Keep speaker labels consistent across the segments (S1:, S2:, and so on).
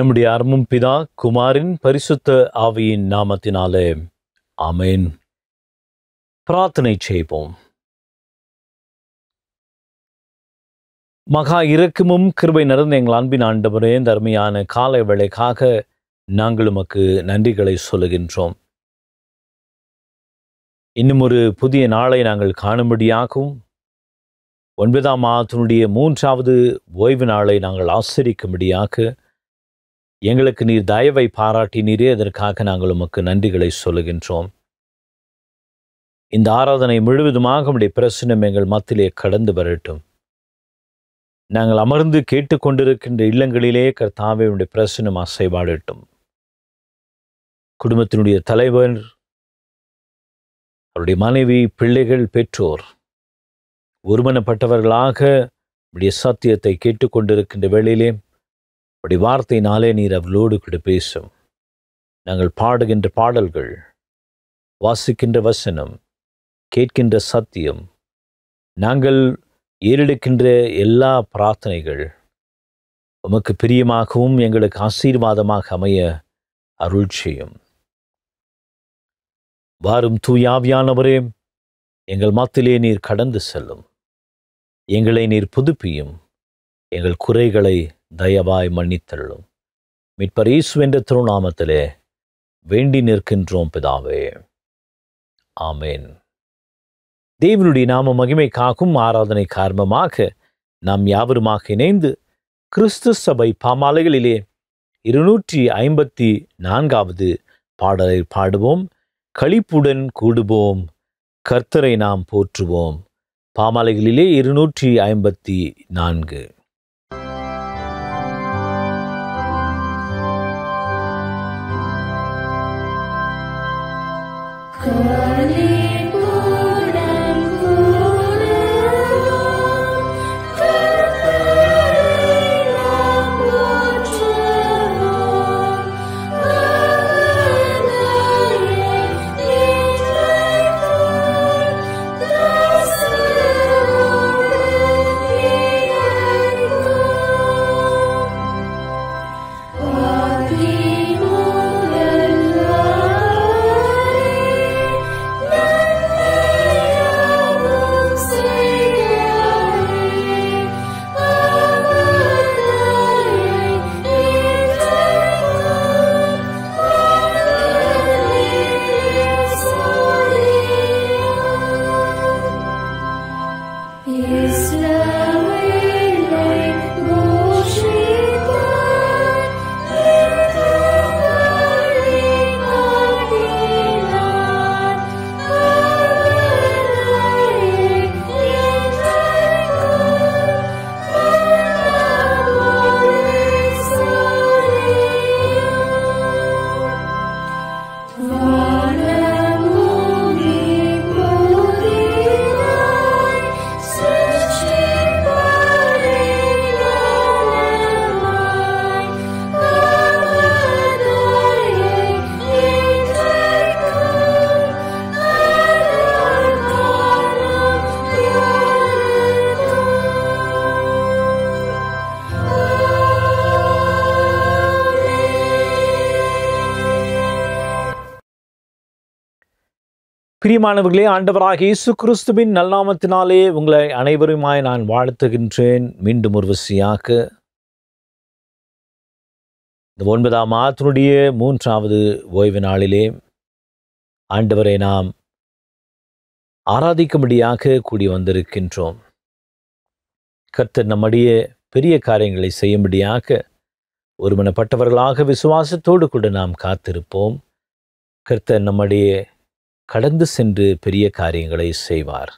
S1: நம்முடைய அருமும் பிதா குமாரின் பரிசுத்த ஆவியின் நாமத்தினாலே ஆமேன் பிரார்த்தனை செய்வோம் மகா இறக்கமும் கிருபை நடந்த எங்கள் அன்பின் ஆண்டவரே தர்மையான காலை வேலைக்காக நாங்கள் உமக்கு நன்றிகளை சொல்லுகின்றோம் இன்னும் ஒரு புதிய நாளை நாங்கள் காணும்படியாகவும் ஒன்பதாம் மாதத்தினுடைய மூன்றாவது ஓய்வு நாளை நாங்கள் ஆசிரிக்கும்படியாக எங்களுக்கு நீர் தயவை பாராட்டினீரே அதற்காக நாங்கள் உமக்கு நன்றிகளை சொல்லுகின்றோம் இந்த ஆராதனை முழுவதுமாக உடைய பிரசனம் எங்கள் மத்திலே கடந்து வரட்டும் நாங்கள் அமர்ந்து கேட்டுக்கொண்டிருக்கின்ற இல்லங்களிலே கர்த்தாவே உடைய பிரசனம் அசைவாடட்டும் குடும்பத்தினுடைய தலைவர் அவருடைய மனைவி பிள்ளைகள் பெற்றோர் ஒருமனப்பட்டவர்களாக உடைய சத்தியத்தை கேட்டுக்கொண்டிருக்கின்ற வேளையிலே அப்படி வார்த்தையினாலே நீர் அவர்களோடு கூட பேசும் நாங்கள் பாடுகின்ற பாடல்கள் வாசிக்கின்ற வசனம் கேட்கின்ற சத்தியம் நாங்கள் ஏறெடுக்கின்ற எல்லா பிரார்த்தனைகள் உமக்கு பிரியமாகவும் எங்களுக்கு ஆசீர்வாதமாக அமைய அருள் செய்யும் வாரும் தூயாவியானவரே எங்கள் மத்திலே நீர் கடந்து செல்லும் எங்களை நீர் புதுப்பியும் எங்கள் குறைகளை தயவாய் மன்னித்தள்ளும் மீட்பர் இயேசுவென்ற திருநாமத்திலே வேண்டி நிற்கின்றோம் பிதாவே ஆமேன் தேவனுடைய நாம மகிமை காக்கும் ஆராதனை காரணமாக நாம் யாவருமாக இணைந்து கிறிஸ்து சபை பாமாலைகளிலே இருநூற்றி ஐம்பத்தி நான்காவது பாடலை பாடுவோம் கழிப்புடன் கூடுவோம் கர்த்தரை நாம் போற்றுவோம் பாமாலைகளிலே இருநூற்றி ஐம்பத்தி நான்கு Cool. பிரியமானவர்களே ஆண்டவராக இயேசு கிறிஸ்துவின் நல்லாமத்தினாலே உங்களை அனைவருமாய் நான் வாழ்த்துகின்றேன் மீண்டும் ஒரு விசையாக இந்த ஒன்பதாம் மாதனுடைய மூன்றாவது ஓய்வு நாளிலே ஆண்டவரை நாம் ஆராதிக்கும்படியாக கூடி வந்திருக்கின்றோம் கர்த்தர் நம்முடைய பெரிய காரியங்களை செய்யும்படியாக ஒருமனப்பட்டவர்களாக விசுவாசத்தோடு கூட நாம் காத்திருப்போம் கர்த்தர் நம்முடைய கடந்து சென்று பெரிய காரியங்களை செய்வார்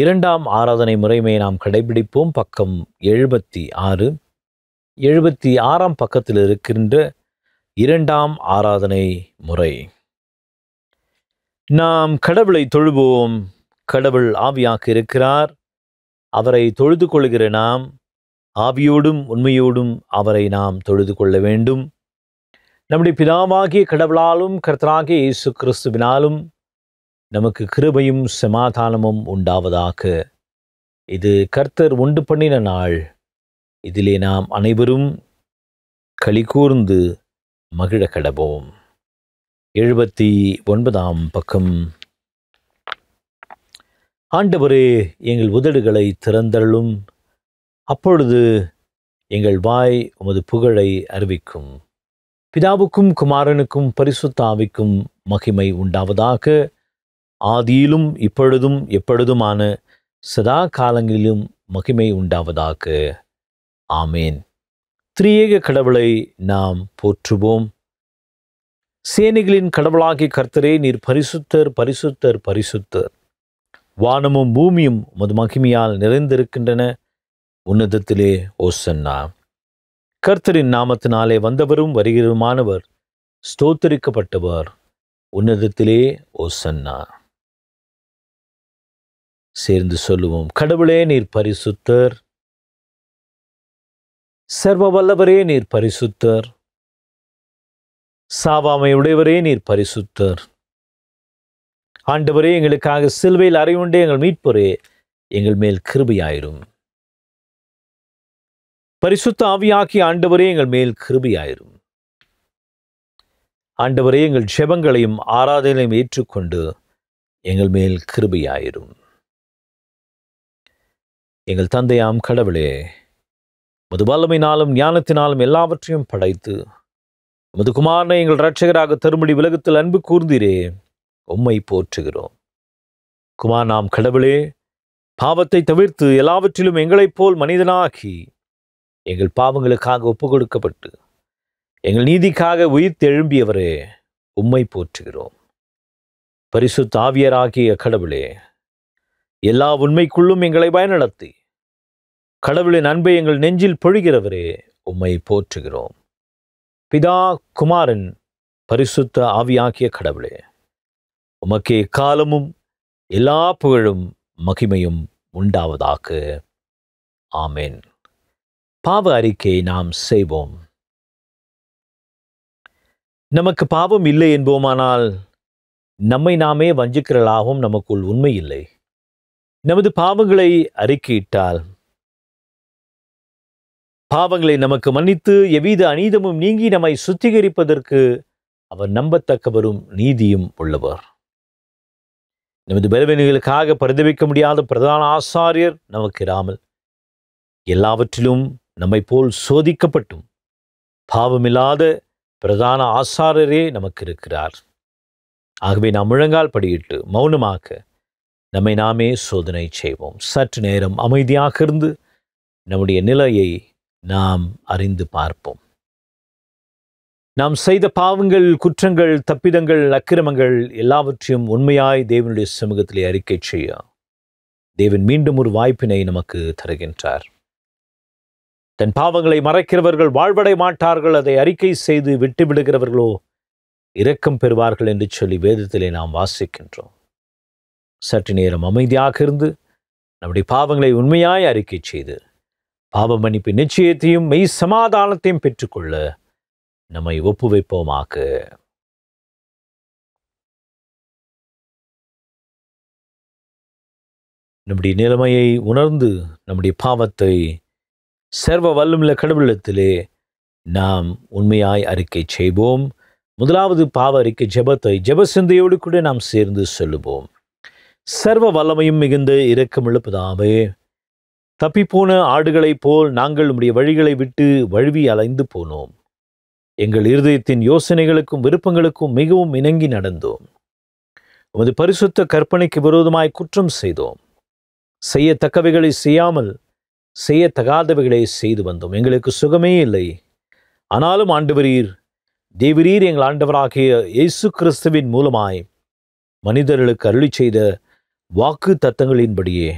S1: இரண்டாம் ஆராதனை முறைமை நாம் கடைபிடிப்போம் பக்கம் எழுபத்தி ஆறு எழுபத்தி ஆறாம் பக்கத்தில் இருக்கின்ற இரண்டாம் ஆராதனை முறை நாம் கடவுளை தொழுவோம் கடவுள் ஆவியாக இருக்கிறார் அவரை தொழுது கொள்கிற நாம் ஆவியோடும் உண்மையோடும் அவரை நாம் தொழுது கொள்ள வேண்டும் நம்முடைய பிதாவாகிய கடவுளாலும் கர்த்தராகிய இயேசு கிறிஸ்துவினாலும் நமக்கு கிருபையும் சமாதானமும் உண்டாவதாக இது கர்த்தர் உண்டு பண்ணின நாள் இதிலே நாம் அனைவரும் களி கூர்ந்து மகிழ கடவோம் எழுபத்தி ஒன்பதாம் பக்கம் ஆண்டவரே எங்கள் உதடுகளை திறந்தள்ளும் அப்பொழுது எங்கள் வாய் உமது புகழை அறிவிக்கும் பிதாவுக்கும் குமாரனுக்கும் பரிசுத்தாவிக்கும் மகிமை உண்டாவதாக ஆதியிலும் இப்பொழுதும் எப்பொழுதுமான சதா காலங்களிலும் மகிமை உண்டாவதாக ஆமேன் திரியேக கடவுளை நாம் போற்றுவோம் சேனைகளின் கடவுளாகிய கர்த்தரே நீர் பரிசுத்தர் பரிசுத்தர் பரிசுத்தர் வானமும் பூமியும் உமது மகிமையால் நிறைந்திருக்கின்றன உன்னதத்திலே ஓசன்னா கர்த்தரின் நாமத்தினாலே வந்தவரும் வருகிறவருமானவர் ஸ்தோத்தரிக்கப்பட்டவர் உன்னதத்திலே ஓசன்னா சேர்ந்து சொல்லுவோம் கடவுளே நீர் பரிசுத்தர் சர்வ வல்லவரே நீர் பரிசுத்தர் சாவாமையுடையவரே நீர் பரிசுத்தர் ஆண்டவரே எங்களுக்காக சிலுவையில் அறையுண்டே எங்கள் மீட்பொரே எங்கள் மேல் கிருபியாயிரும் பரிசுத்த ஆவியாக்கி ஆண்டவரே எங்கள் மேல் கிருபியாயிரும் ஆண்டவரே எங்கள் ஜெபங்களையும் ஆராதனையும் ஏற்றுக்கொண்டு எங்கள் மேல் கிருபியாயிரும் எங்கள் தந்தையாம் கடவுளே மது வல்லமையினாலும் ஞானத்தினாலும் எல்லாவற்றையும் படைத்து குமாரனை எங்கள் இரட்சகராக தருமடி உலகத்தில் அன்பு கூர்ந்தீரே உம்மை போற்றுகிறோம் குமார் நாம் கடவுளே பாவத்தை தவிர்த்து எல்லாவற்றிலும் எங்களைப் போல் மனிதனாகி எங்கள் பாவங்களுக்காக ஒப்பு கொடுக்கப்பட்டு எங்கள் நீதிக்காக உயிர்த்தெழும்பியவரே உம்மை போற்றுகிறோம் பரிசு தாவியராகிய கடவுளே எல்லா உண்மைக்குள்ளும் எங்களை பயனடத்தி கடவுளின் அன்பை எங்கள் நெஞ்சில் பொழிகிறவரே உம்மை போற்றுகிறோம் பிதா குமாரன் பரிசுத்த ஆவியாகிய கடவுளே உமக்கே எக்காலமும் எல்லா புகழும் மகிமையும் உண்டாவதாக ஆமேன் பாவ அறிக்கையை நாம் செய்வோம் நமக்கு பாவம் இல்லை என்போமானால் நம்மை நாமே வஞ்சிக்கிறலாகவும் நமக்குள் உண்மை இல்லை நமது பாவங்களை அறிக்கையிட்டால் பாவங்களை நமக்கு மன்னித்து எவ்வித அநீதமும் நீங்கி நம்மை சுத்திகரிப்பதற்கு அவர் நம்பத்தக்கவரும் நீதியும் உள்ளவர் நமது பலவீனங்களுக்காக பரிதவிக்க முடியாத பிரதான ஆசாரியர் நமக்கு இராமல் எல்லாவற்றிலும் நம்மை போல் சோதிக்கப்பட்டும் பாவமில்லாத பிரதான ஆசாரரே நமக்கு இருக்கிறார் ஆகவே நாம் முழங்கால் படியிட்டு மௌனமாக நம்மை நாமே சோதனை செய்வோம் சற்று நேரம் அமைதியாக இருந்து நம்முடைய நிலையை நாம் அறிந்து பார்ப்போம் நாம் செய்த பாவங்கள் குற்றங்கள் தப்பிதங்கள் அக்கிரமங்கள் எல்லாவற்றையும் உண்மையாய் தேவனுடைய சமூகத்திலே அறிக்கை செய்ய தேவன் மீண்டும் ஒரு வாய்ப்பினை நமக்கு தருகின்றார் தன் பாவங்களை மறைக்கிறவர்கள் வாழ்வடை மாட்டார்கள் அதை அறிக்கை செய்து விட்டுவிடுகிறவர்களோ இரக்கம் பெறுவார்கள் என்று சொல்லி வேதத்திலே நாம் வாசிக்கின்றோம் சற்று நேரம் அமைதியாக இருந்து நம்முடைய பாவங்களை உண்மையாய் அறிக்கை செய்து பாவ மன்னிப்பு நிச்சயத்தையும் மெய் சமாதானத்தையும் பெற்றுக்கொள்ள நம்மை ஒப்புவைப்போமாக நம்முடைய நிலைமையை உணர்ந்து நம்முடைய பாவத்தை சர்வ வல்லுமில்ல கடவுளத்திலே நாம் உண்மையாய் அறிக்கை செய்வோம் முதலாவது பாவ அறிக்கை ஜபத்தை ஜப சிந்தையோடு கூட நாம் சேர்ந்து சொல்லுவோம் சர்வ வல்லமையும் மிகுந்த இரக்கமுள்ள பிதாவே தப்பிப்போன ஆடுகளைப் போல் நாங்கள் உடைய வழிகளை விட்டு வழுவி அலைந்து போனோம் எங்கள் இருதயத்தின் யோசனைகளுக்கும் விருப்பங்களுக்கும் மிகவும் இணங்கி நடந்தோம் உமது பரிசுத்த கற்பனைக்கு விரோதமாய் குற்றம் செய்தோம் செய்யத்தக்கவைகளை செய்யாமல் செய்யத்தகாதவைகளை செய்து வந்தோம் எங்களுக்கு சுகமே இல்லை ஆனாலும் ஆண்டுவரீர் தேவரீர் எங்கள் ஆண்டவராகிய இயேசு கிறிஸ்துவின் மூலமாய் மனிதர்களுக்கு அருளி செய்த வாக்கு தத்தங்களின்படியே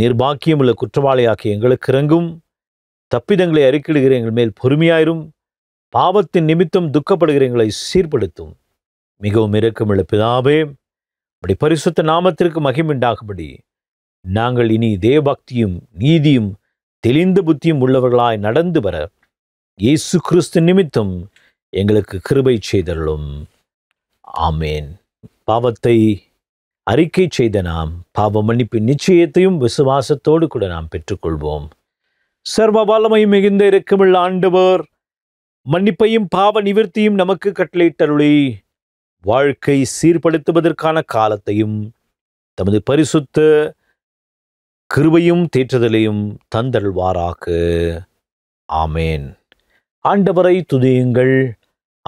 S1: நிர்பாக்கியமுள்ள குற்றவாளியாகிய எங்களுக்கு இறங்கும் தப்பிதங்களை அறிக்கிடுகிற எங்கள் மேல் பொறுமையாயிரும் பாவத்தின் நிமித்தம் துக்கப்படுகிற எங்களை சீர்படுத்தும் மிகவும் இரக்கமுள்ள பிதாவே அப்படி பரிசுத்த நாமத்திற்கு மகிமுண்டாகும்படி நாங்கள் இனி தேவபக்தியும் நீதியும் தெளிந்த புத்தியும் உள்ளவர்களாய் நடந்து வர இயேசு கிறிஸ்து நிமித்தம் எங்களுக்கு கிருபை செய்தருளும் ஆமேன் பாவத்தை அறிக்கை செய்த நாம் பாவ மன்னிப்பு நிச்சயத்தையும் விசுவாசத்தோடு கூட நாம் பெற்றுக்கொள்வோம் சர்வ வல்லமை மிகுந்த இருக்குமுள்ள ஆண்டவர் மன்னிப்பையும் பாவ நிவர்த்தியும் நமக்கு கட்டளையிட்டருளி வாழ்க்கை சீர்படுத்துவதற்கான காலத்தையும் தமது பரிசுத்த கிருபையும் தேற்றுதலையும் தந்தல்வாராக்கு ஆமேன் ஆண்டவரை துதியுங்கள்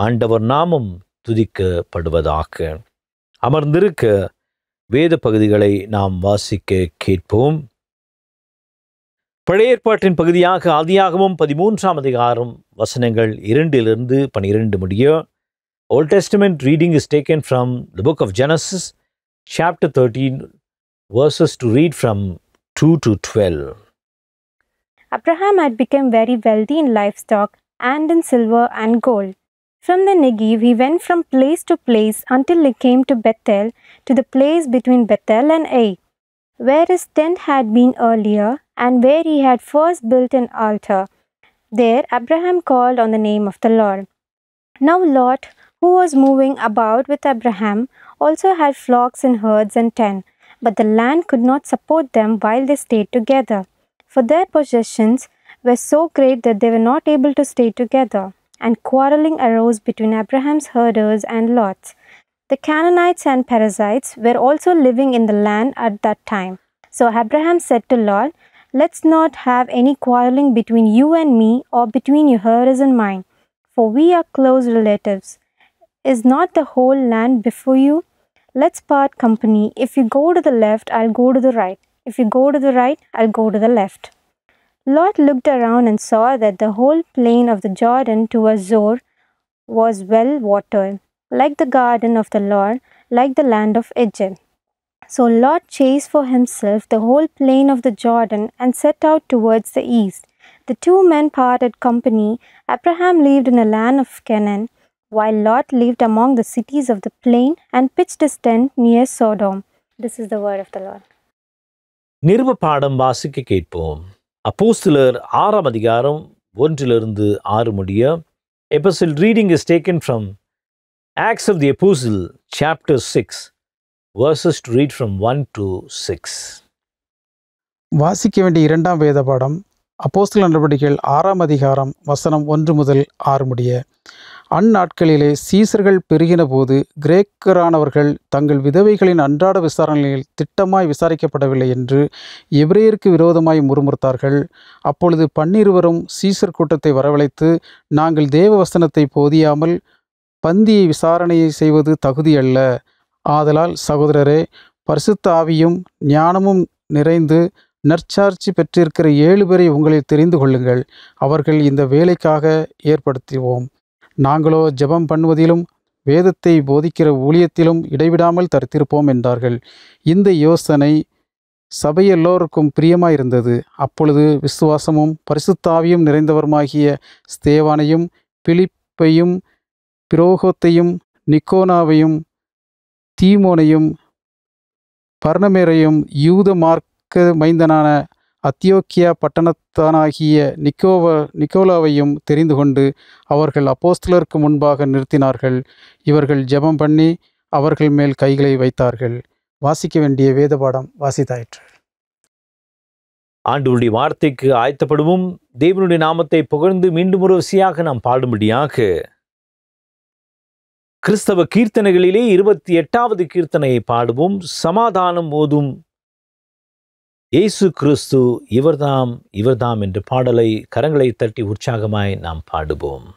S1: ஆண்டவர் நாமம் துதிக்கப்படுவதாக அமர்ந்திருக்க வேத பகுதிகளை நாம் வாசிக்க கேட்போம் பழைய ஏற்பாட்டின் பகுதியாக ஆதியாகவும் பதிமூன்றாம் அதிகாரம் வசனங்கள் இரண்டிலிருந்து பனிரெண்டு முடிய Old Testament reading is taken from the book of Genesis chapter thirteen verses to read from 2 to 12.
S2: Abraham had become very wealthy in livestock and in silver and gold. From the Negev, he went from place to place until he came to Bethel, to the place between Bethel and Ai, where his tent had been earlier, and where he had first built an altar. There, Abraham called on the name of the Lord. Now, Lot, who was moving about with Abraham, also had flocks and herds and ten but the land could not support them while they stayed together, for their possessions were so great that they were not able to stay together, and quarreling arose between Abraham's herders and Lot's. The Canaanites and Perizzites were also living in the land at that time. So Abraham said to Lot, Let's not have any quarreling between you and me or between your herders and mine, for we are close relatives. Is not the whole land before you? Let's part company. If you go to the left, I'll go to the right. If you go to the right, I'll go to the left. Lot looked around and saw that the whole plain of the Jordan towards Zor was well watered, like the garden of the Lord, like the land of Egypt. So Lot chased for himself the whole plain of the Jordan and set out towards the east. The two men parted company. Abraham lived in the land of Canaan, while Lot lived among the cities of the plain and pitched his tent near Sodom. This is the word of the Lord.
S1: நிருப பாடம் வாசிக்க கேட்போம் அப்போஸ்தலர் ஆறாம் அதிகாரம் ஒன்றிலிருந்து ஆறு முடிய epistle reading is taken from Acts of the Apostle chapter six verses to read from one to six
S3: வாசிக்க வேண்டிய இரண்டாம் வேத பாடம் அப்போஸ்தல் நடவடிக்கைகள் ஆறாம் அதிகாரம் வசனம் ஒன்று முதல் ஆறு முடிய அந்நாட்களிலே சீசர்கள் பெருகின போது கிரேக்கரானவர்கள் தங்கள் விதவைகளின் அன்றாட விசாரணையில் திட்டமாய் விசாரிக்கப்படவில்லை என்று எவ்ரேயருக்கு விரோதமாய் முறுமுறுத்தார்கள் அப்பொழுது பன்னிருவரும் சீசர் கூட்டத்தை வரவழைத்து நாங்கள் தேவ வசனத்தை போதியாமல் பந்தியை விசாரணையை செய்வது தகுதியல்ல ஆதலால் சகோதரரே பரிசுத்த ஆவியும் ஞானமும் நிறைந்து நற்சார்ச்சி பெற்றிருக்கிற ஏழு பேரை உங்களை தெரிந்து கொள்ளுங்கள் அவர்கள் இந்த வேலைக்காக ஏற்படுத்துவோம் நாங்களோ ஜெபம் பண்ணுவதிலும் வேதத்தை போதிக்கிற ஊழியத்திலும் இடைவிடாமல் தரித்திருப்போம் என்றார்கள் இந்த யோசனை சபை எல்லோருக்கும் பிரியமாயிருந்தது அப்பொழுது விசுவாசமும் பரிசுத்தாவியும் நிறைந்தவருமாகிய ஸ்தேவானையும் பிலிப்பையும் பிரோகோத்தையும் நிக்கோனாவையும் தீமோனையும் பர்ணமேரையும் யூத மார்க்க மைந்தனான அத்தியோக்கியா பட்டணத்தானாகிய நிக்கோவ நிக்கோலாவையும் தெரிந்து கொண்டு அவர்கள் அப்போஸ்தலருக்கு முன்பாக நிறுத்தினார்கள் இவர்கள் ஜெபம் பண்ணி அவர்கள் மேல் கைகளை வைத்தார்கள் வாசிக்க வேண்டிய வேத பாடம் வாசித்தாயிற்று
S1: ஆண்டு வார்த்தைக்கு ஆயத்தப்படுவோம் தேவனுடைய நாமத்தை புகழ்ந்து மீண்டும் ஒரு வசியாக நாம் பாடும்படியாக கிறிஸ்தவ கீர்த்தனைகளிலே இருபத்தி எட்டாவது கீர்த்தனையை பாடுவோம் சமாதானம் ஓதும் இயேசு கிறிஸ்து இவர்தாம் இவர்தாம் என்று பாடலை கரங்களை தட்டி உற்சாகமாய் நாம் பாடுவோம்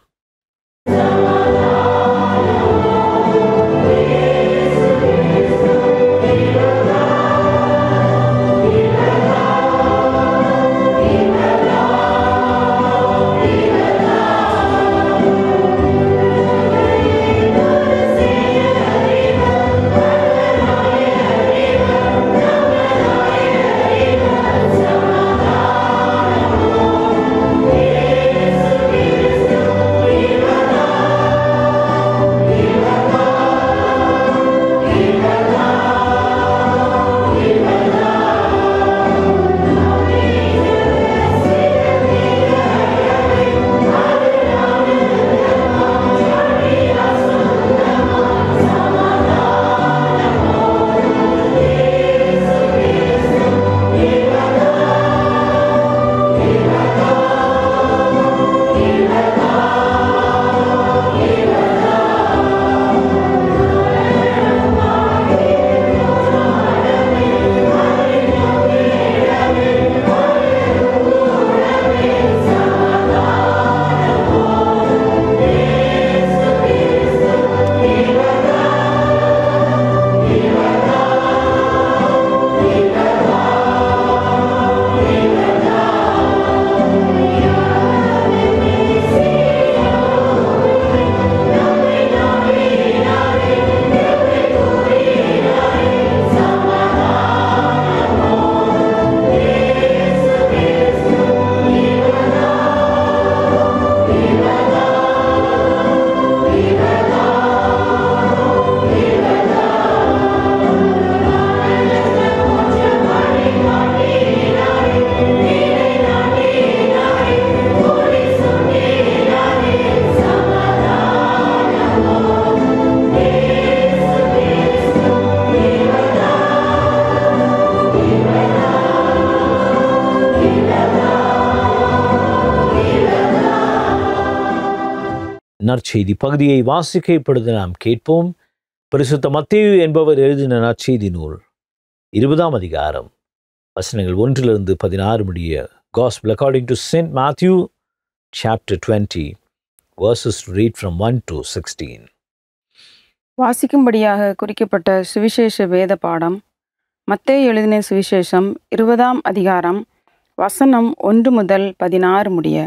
S1: நற்செய்தி பகுதியை வாசிக்க இப்பொழுது நாம் கேட்போம் பரிசுத்த மத்தேயு என்பவர் எழுதின நற்செய்தி நூல் இருபதாம் அதிகாரம் வசனங்கள் ஒன்றிலிருந்து பதினாறு முடிய gospel according to Saint Matthew chapter twenty verses read from one to sixteen
S4: வாசிக்கும்படியாக குறிக்கப்பட்ட சுவிசேஷ வேத பாடம் மத்தே எழுதின சுவிசேஷம் இருபதாம் அதிகாரம் வசனம் ஒன்று முதல் பதினாறு முடிய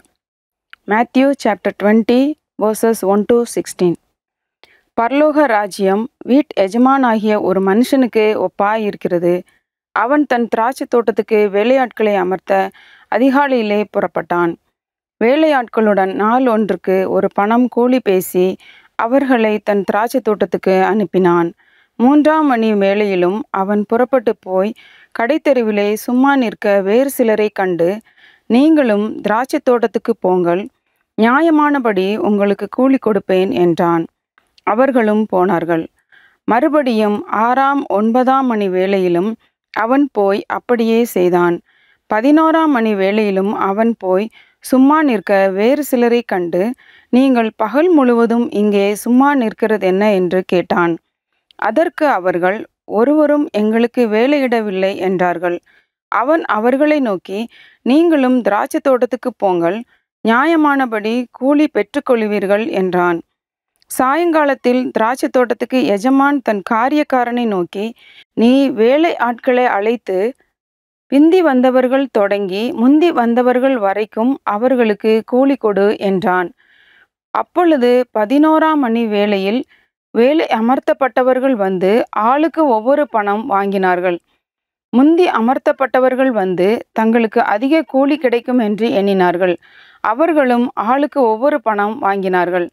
S4: Matthew chapter twenty verses one to sixteen பர்லோக ராஜ்யம் வீட் எஜமானாகிய ஒரு மனுஷனுக்கு ஒப்பாய் இருக்கிறது அவன் தன் திராட்சை தோட்டத்துக்கு வேலையாட்களை அமர்த்த அதிகாலையிலே புறப்பட்டான் வேலையாட்களுடன் நாள் ஒன்றுக்கு ஒரு பணம் கூலி பேசி அவர்களை தன் திராட்சை தோட்டத்துக்கு அனுப்பினான் மூன்றாம் மணி வேளையிலும் அவன் புறப்பட்டு போய் கடைத்தெருவிலே சும்மா நிற்க வேறு சிலரை கண்டு நீங்களும் திராட்சை தோட்டத்துக்கு போங்கள் நியாயமானபடி உங்களுக்கு கூலி கொடுப்பேன் என்றான் அவர்களும் போனார்கள் மறுபடியும் ஆறாம் ஒன்பதாம் மணி வேளையிலும் அவன் போய் அப்படியே செய்தான் பதினோராம் மணி வேளையிலும் அவன் போய் சும்மா நிற்க வேறு சிலரை கண்டு நீங்கள் பகல் முழுவதும் இங்கே சும்மா நிற்கிறது என்ன என்று கேட்டான் அதற்கு அவர்கள் ஒருவரும் எங்களுக்கு வேலையிடவில்லை என்றார்கள் அவன் அவர்களை நோக்கி நீங்களும் திராட்சை தோட்டத்துக்கு போங்கள் நியாயமானபடி கூலி பெற்றுக்கொள்வீர்கள் என்றான் சாயங்காலத்தில் திராட்சை தோட்டத்துக்கு எஜமான் தன் காரியக்காரனை நோக்கி நீ வேலை ஆட்களை அழைத்து பிந்தி வந்தவர்கள் தொடங்கி முந்தி வந்தவர்கள் வரைக்கும் அவர்களுக்கு கூலி கொடு என்றான் அப்பொழுது பதினோராம் மணி வேளையில் வேலை அமர்த்தப்பட்டவர்கள் வந்து ஆளுக்கு ஒவ்வொரு பணம் வாங்கினார்கள் முந்தி அமர்த்தப்பட்டவர்கள் வந்து தங்களுக்கு அதிக கூலி கிடைக்கும் என்று எண்ணினார்கள் அவர்களும் ஆளுக்கு ஒவ்வொரு பணம் வாங்கினார்கள்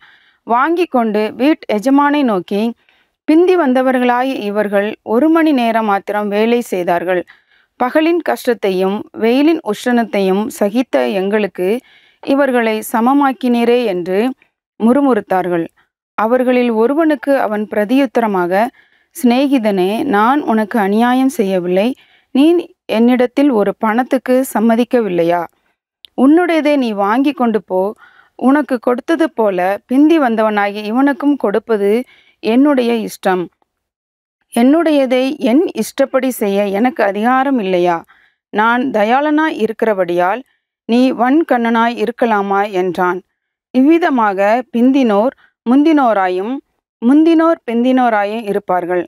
S4: வாங்கி கொண்டு வீட் எஜமானை நோக்கி பிந்தி வந்தவர்களாய் இவர்கள் ஒரு மணி நேரம் மாத்திரம் வேலை செய்தார்கள் பகலின் கஷ்டத்தையும் வெயிலின் உஷ்ணத்தையும் சகித்த எங்களுக்கு இவர்களை சமமாக்கினீரே என்று முறுமுறுத்தார்கள் அவர்களில் ஒருவனுக்கு அவன் பிரதியுத்தரமாக சிநேகிதனே நான் உனக்கு அநியாயம் செய்யவில்லை நீ என்னிடத்தில் ஒரு பணத்துக்கு சம்மதிக்கவில்லையா உன்னுடையதை நீ வாங்கி கொண்டு போ உனக்கு கொடுத்தது போல பிந்தி வந்தவனாகி இவனுக்கும் கொடுப்பது என்னுடைய இஷ்டம் என்னுடையதை என் இஷ்டப்படி செய்ய எனக்கு அதிகாரம் இல்லையா நான் தயாளனாய் இருக்கிறபடியால் நீ வன்கண்ணனாய் இருக்கலாமா என்றான் இவ்விதமாக பிந்தினோர் முந்தினோராயும் முந்தினோர் பிந்தினோராயும் இருப்பார்கள்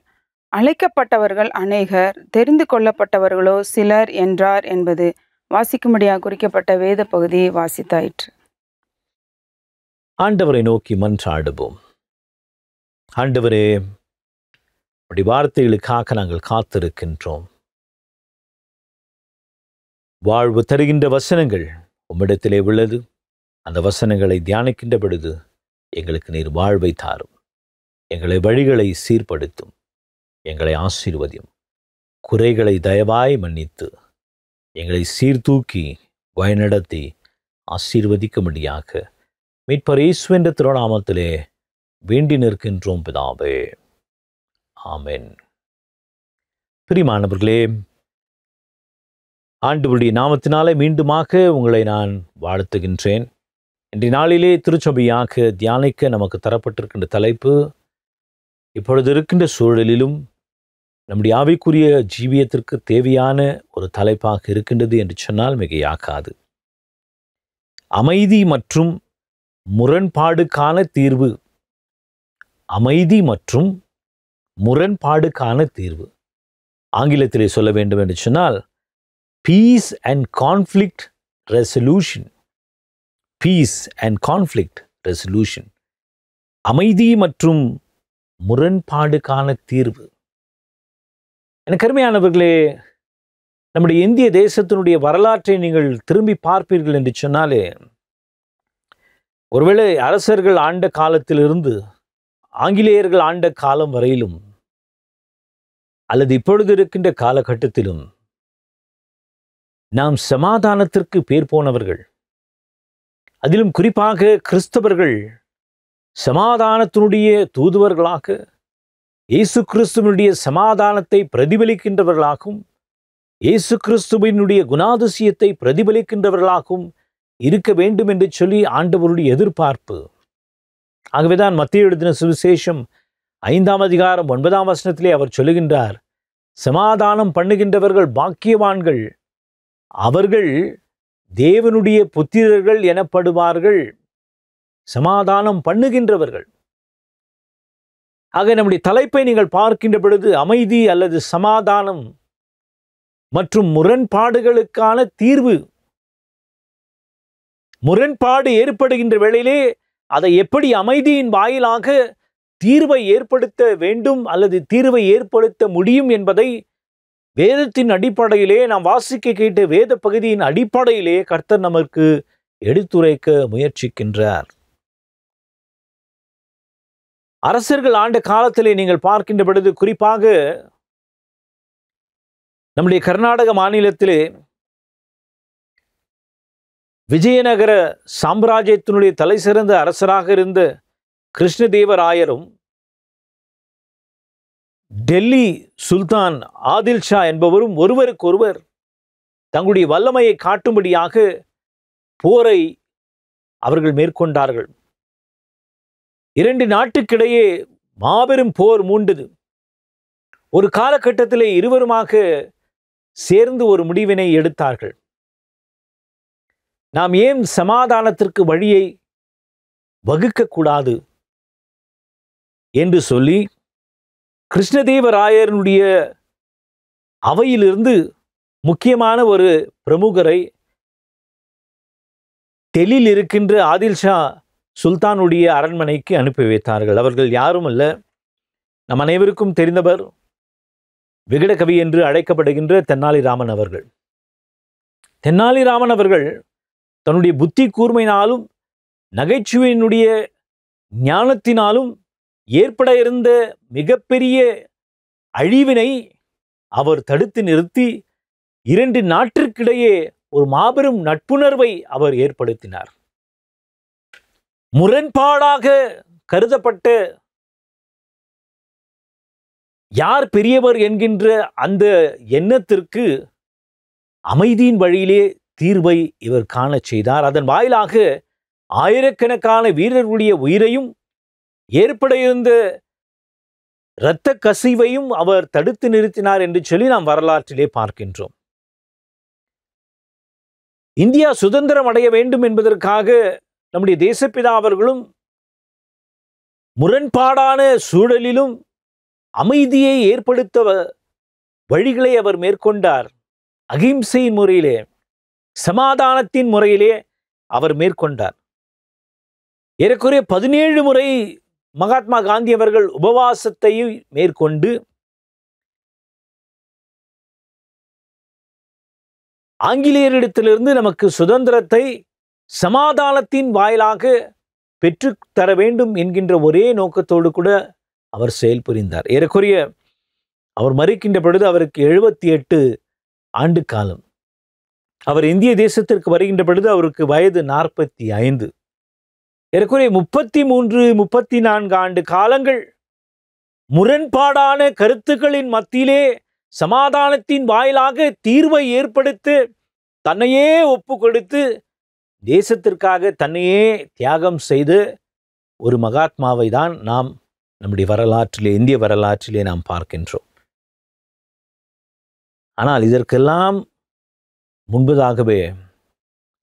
S4: அழைக்கப்பட்டவர்கள் அநேகர் தெரிந்து கொள்ளப்பட்டவர்களோ சிலர் என்றார் என்பது வாசிக்கும்படியாக குறிக்கப்பட்ட வேத பகுதியை வாசித்தாயிற்று
S1: ஆண்டவரை நோக்கி மன்றாடுவோம் ஆண்டவரே அப்படி வார்த்தைகளுக்காக நாங்கள் காத்திருக்கின்றோம் வாழ்வு தருகின்ற வசனங்கள் உம்மிடத்திலே உள்ளது அந்த வசனங்களை தியானிக்கின்ற பொழுது எங்களுக்கு நீர் வாழ்வை தாரும் எங்களை வழிகளை சீர்படுத்தும் எங்களை ஆசீர்வதியும் குறைகளை தயவாய் மன்னித்து எங்களை சீர்தூக்கி வழிநடத்தி முடியாக மீட்பர் இயேசு திருநாமத்திலே வேண்டி நிற்கின்றோம் பிதாவே ஆமேன் பிரிமானவர்களே ஆண்டுபுடைய நாமத்தினாலே மீண்டுமாக உங்களை நான் வாழ்த்துகின்றேன் இன்றைய நாளிலே திருச்சபையாக தியானிக்க நமக்கு தரப்பட்டிருக்கின்ற தலைப்பு இப்பொழுது இருக்கின்ற சூழலிலும் நம்முடைய ஆவிக்குரிய ஜீவியத்திற்கு தேவையான ஒரு தலைப்பாக இருக்கின்றது என்று சொன்னால் மிகையாக்காது அமைதி மற்றும் முரண்பாடுக்கான தீர்வு அமைதி மற்றும் முரண்பாடுக்கான தீர்வு ஆங்கிலத்திலே சொல்ல வேண்டும் என்று சொன்னால் peace and conflict resolution peace and conflict resolution அமைதி மற்றும் முரண்பாடுக்கான தீர்வு எனக்கு அருமையானவர்களே நம்முடைய இந்திய தேசத்தினுடைய வரலாற்றை நீங்கள் திரும்பி பார்ப்பீர்கள் என்று சொன்னாலே ஒருவேளை அரசர்கள் ஆண்ட காலத்திலிருந்து ஆங்கிலேயர்கள் ஆண்ட காலம் வரையிலும் அல்லது இப்பொழுது இருக்கின்ற காலகட்டத்திலும் நாம் சமாதானத்திற்கு பேர் போனவர்கள் அதிலும் குறிப்பாக கிறிஸ்தவர்கள் சமாதானத்தினுடைய தூதுவர்களாக இயேசு கிறிஸ்துவனுடைய சமாதானத்தை பிரதிபலிக்கின்றவர்களாகவும் இயேசு கிறிஸ்துவினுடைய குணாதிசயத்தை பிரதிபலிக்கின்றவர்களாகவும் இருக்க வேண்டும் என்று சொல்லி ஆண்டவருடைய எதிர்பார்ப்பு ஆகவேதான் மத்திய எழுதின சுவிசேஷம் ஐந்தாம் அதிகாரம் ஒன்பதாம் வசனத்திலே அவர் சொல்லுகின்றார் சமாதானம் பண்ணுகின்றவர்கள் பாக்கியவான்கள் அவர்கள் தேவனுடைய புத்திரர்கள் எனப்படுவார்கள் சமாதானம் பண்ணுகின்றவர்கள் ஆக நம்முடைய தலைப்பை நீங்கள் பார்க்கின்ற பொழுது அமைதி அல்லது சமாதானம் மற்றும் முரண்பாடுகளுக்கான தீர்வு முரண்பாடு ஏற்படுகின்ற வேளையிலே அதை எப்படி அமைதியின் வாயிலாக தீர்வை ஏற்படுத்த வேண்டும் அல்லது தீர்வை ஏற்படுத்த முடியும் என்பதை வேதத்தின் அடிப்படையிலே நாம் வாசிக்க கேட்ட வேத பகுதியின் அடிப்படையிலே கர்த்தர் நமக்கு எடுத்துரைக்க முயற்சிக்கின்றார் அரசர்கள் ஆண்ட காலத்திலே நீங்கள் பார்க்கின்ற பொழுது குறிப்பாக நம்முடைய கர்நாடக மாநிலத்திலே விஜயநகர சாம்ராஜ்யத்தினுடைய தலை சிறந்த அரசராக இருந்த கிருஷ்ணதேவராயரும் டெல்லி சுல்தான் ஆதில் ஷா என்பவரும் ஒருவருக்கொருவர் தங்களுடைய வல்லமையை காட்டும்படியாக போரை அவர்கள் மேற்கொண்டார்கள் இரண்டு நாட்டுக்கிடையே மாபெரும் போர் மூண்டது ஒரு காலகட்டத்திலே இருவருமாக சேர்ந்து ஒரு முடிவினை எடுத்தார்கள் நாம் ஏன் சமாதானத்திற்கு வழியை
S5: வகுக்கக்கூடாது என்று சொல்லி
S1: கிருஷ்ணதேவராயனுடைய அவையிலிருந்து முக்கியமான ஒரு பிரமுகரை டெல்லியில் இருக்கின்ற ஆதில் ஷா சுல்தானுடைய அரண்மனைக்கு அனுப்பி வைத்தார்கள் அவர்கள் யாரும் அல்ல நம் அனைவருக்கும் தெரிந்தவர் விகடகவி என்று அழைக்கப்படுகின்ற தென்னாலிராமன் அவர்கள் தென்னாலிராமன் அவர்கள் தன்னுடைய புத்தி கூர்மையினாலும் நகைச்சுவையினுடைய ஞானத்தினாலும் ஏற்பட இருந்த மிகப்பெரிய அழிவினை அவர் தடுத்து நிறுத்தி இரண்டு நாட்டிற்கிடையே ஒரு மாபெரும் நட்புணர்வை அவர் ஏற்படுத்தினார் முரண்பாடாக கருதப்பட்டு யார் பெரியவர் என்கின்ற அந்த எண்ணத்திற்கு அமைதியின் வழியிலே தீர்வை இவர் காண செய்தார் அதன் வாயிலாக ஆயிரக்கணக்கான வீரர்களுடைய உயிரையும் ஏற்பட இருந்த இரத்த கசிவையும் அவர் தடுத்து நிறுத்தினார் என்று சொல்லி நாம் வரலாற்றிலே பார்க்கின்றோம் இந்தியா சுதந்திரம் அடைய வேண்டும் என்பதற்காக நம்முடைய தேசப்பிதா அவர்களும் முரண்பாடான சூழலிலும் அமைதியை ஏற்படுத்த வழிகளை அவர் மேற்கொண்டார் அகிம்சை முறையிலே சமாதானத்தின் முறையிலே அவர் மேற்கொண்டார் ஏறக்குறைய பதினேழு முறை மகாத்மா காந்தி அவர்கள் உபவாசத்தையும் மேற்கொண்டு ஆங்கிலேயரிடத்திலிருந்து நமக்கு சுதந்திரத்தை சமாதானத்தின் வாயிலாக பெற்று தர வேண்டும் என்கின்ற ஒரே நோக்கத்தோடு கூட அவர் செயல்புரிந்தார் புரிந்தார் ஏறக்குறைய அவர் மறுக்கின்ற பொழுது அவருக்கு எழுபத்தி எட்டு ஆண்டு காலம் அவர் இந்திய தேசத்திற்கு வருகின்ற பொழுது அவருக்கு வயது நாற்பத்தி ஐந்து ஏறக்குறைய முப்பத்தி மூன்று முப்பத்தி நான்கு ஆண்டு காலங்கள் முரண்பாடான கருத்துக்களின் மத்தியிலே சமாதானத்தின் வாயிலாக தீர்வை ஏற்படுத்த தன்னையே ஒப்பு கொடுத்து தேசத்திற்காக தன்னையே தியாகம் செய்து ஒரு மகாத்மாவை தான் நாம் நம்முடைய வரலாற்றிலே இந்திய வரலாற்றிலே நாம் பார்க்கின்றோம் ஆனால் இதற்கெல்லாம் முன்பதாகவே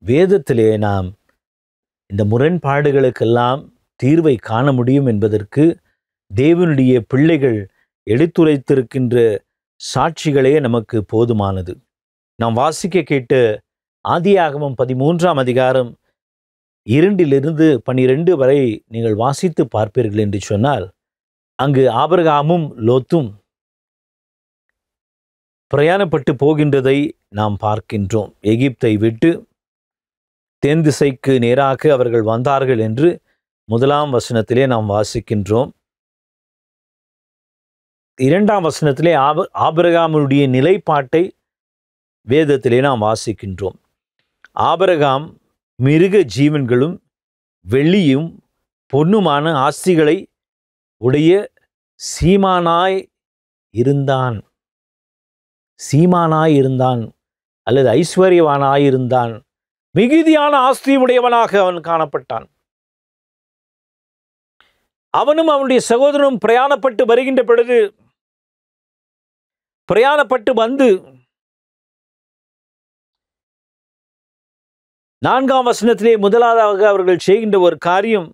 S1: வேதத்திலே நாம் இந்த முரண்பாடுகளுக்கெல்லாம் தீர்வை காண முடியும் என்பதற்கு தேவனுடைய பிள்ளைகள் எடுத்துரைத்திருக்கின்ற சாட்சிகளே நமக்கு போதுமானது நாம் வாசிக்க கேட்டு ஆதியாகமம் பதிமூன்றாம் அதிகாரம் இரண்டிலிருந்து பனிரெண்டு வரை நீங்கள் வாசித்து பார்ப்பீர்கள் என்று சொன்னால் அங்கு ஆபரகாமும் லோத்தும் பிரயாணப்பட்டு போகின்றதை நாம் பார்க்கின்றோம் எகிப்தை விட்டு தென் திசைக்கு நேராக அவர்கள் வந்தார்கள் என்று முதலாம் வசனத்திலே நாம் வாசிக்கின்றோம் இரண்டாம் வசனத்திலே ஆப ஆபிரகாமனுடைய நிலைப்பாட்டை வேதத்திலே நாம் வாசிக்கின்றோம் ஆபரகாம் மிருக ஜீவன்களும் வெள்ளியும் பொன்னுமான ஆஸ்திகளை உடைய சீமானாய் இருந்தான் சீமானாய் இருந்தான் அல்லது ஐஸ்வர்யவானாய் இருந்தான் மிகுதியான ஆஸ்தி உடையவனாக அவன் காணப்பட்டான் அவனும் அவனுடைய சகோதரனும் பிரயாணப்பட்டு வருகின்ற பொழுது
S5: பிரயாணப்பட்டு வந்து
S1: நான்காம் வசனத்திலே முதலாவதாக அவர்கள் செய்கின்ற ஒரு காரியம்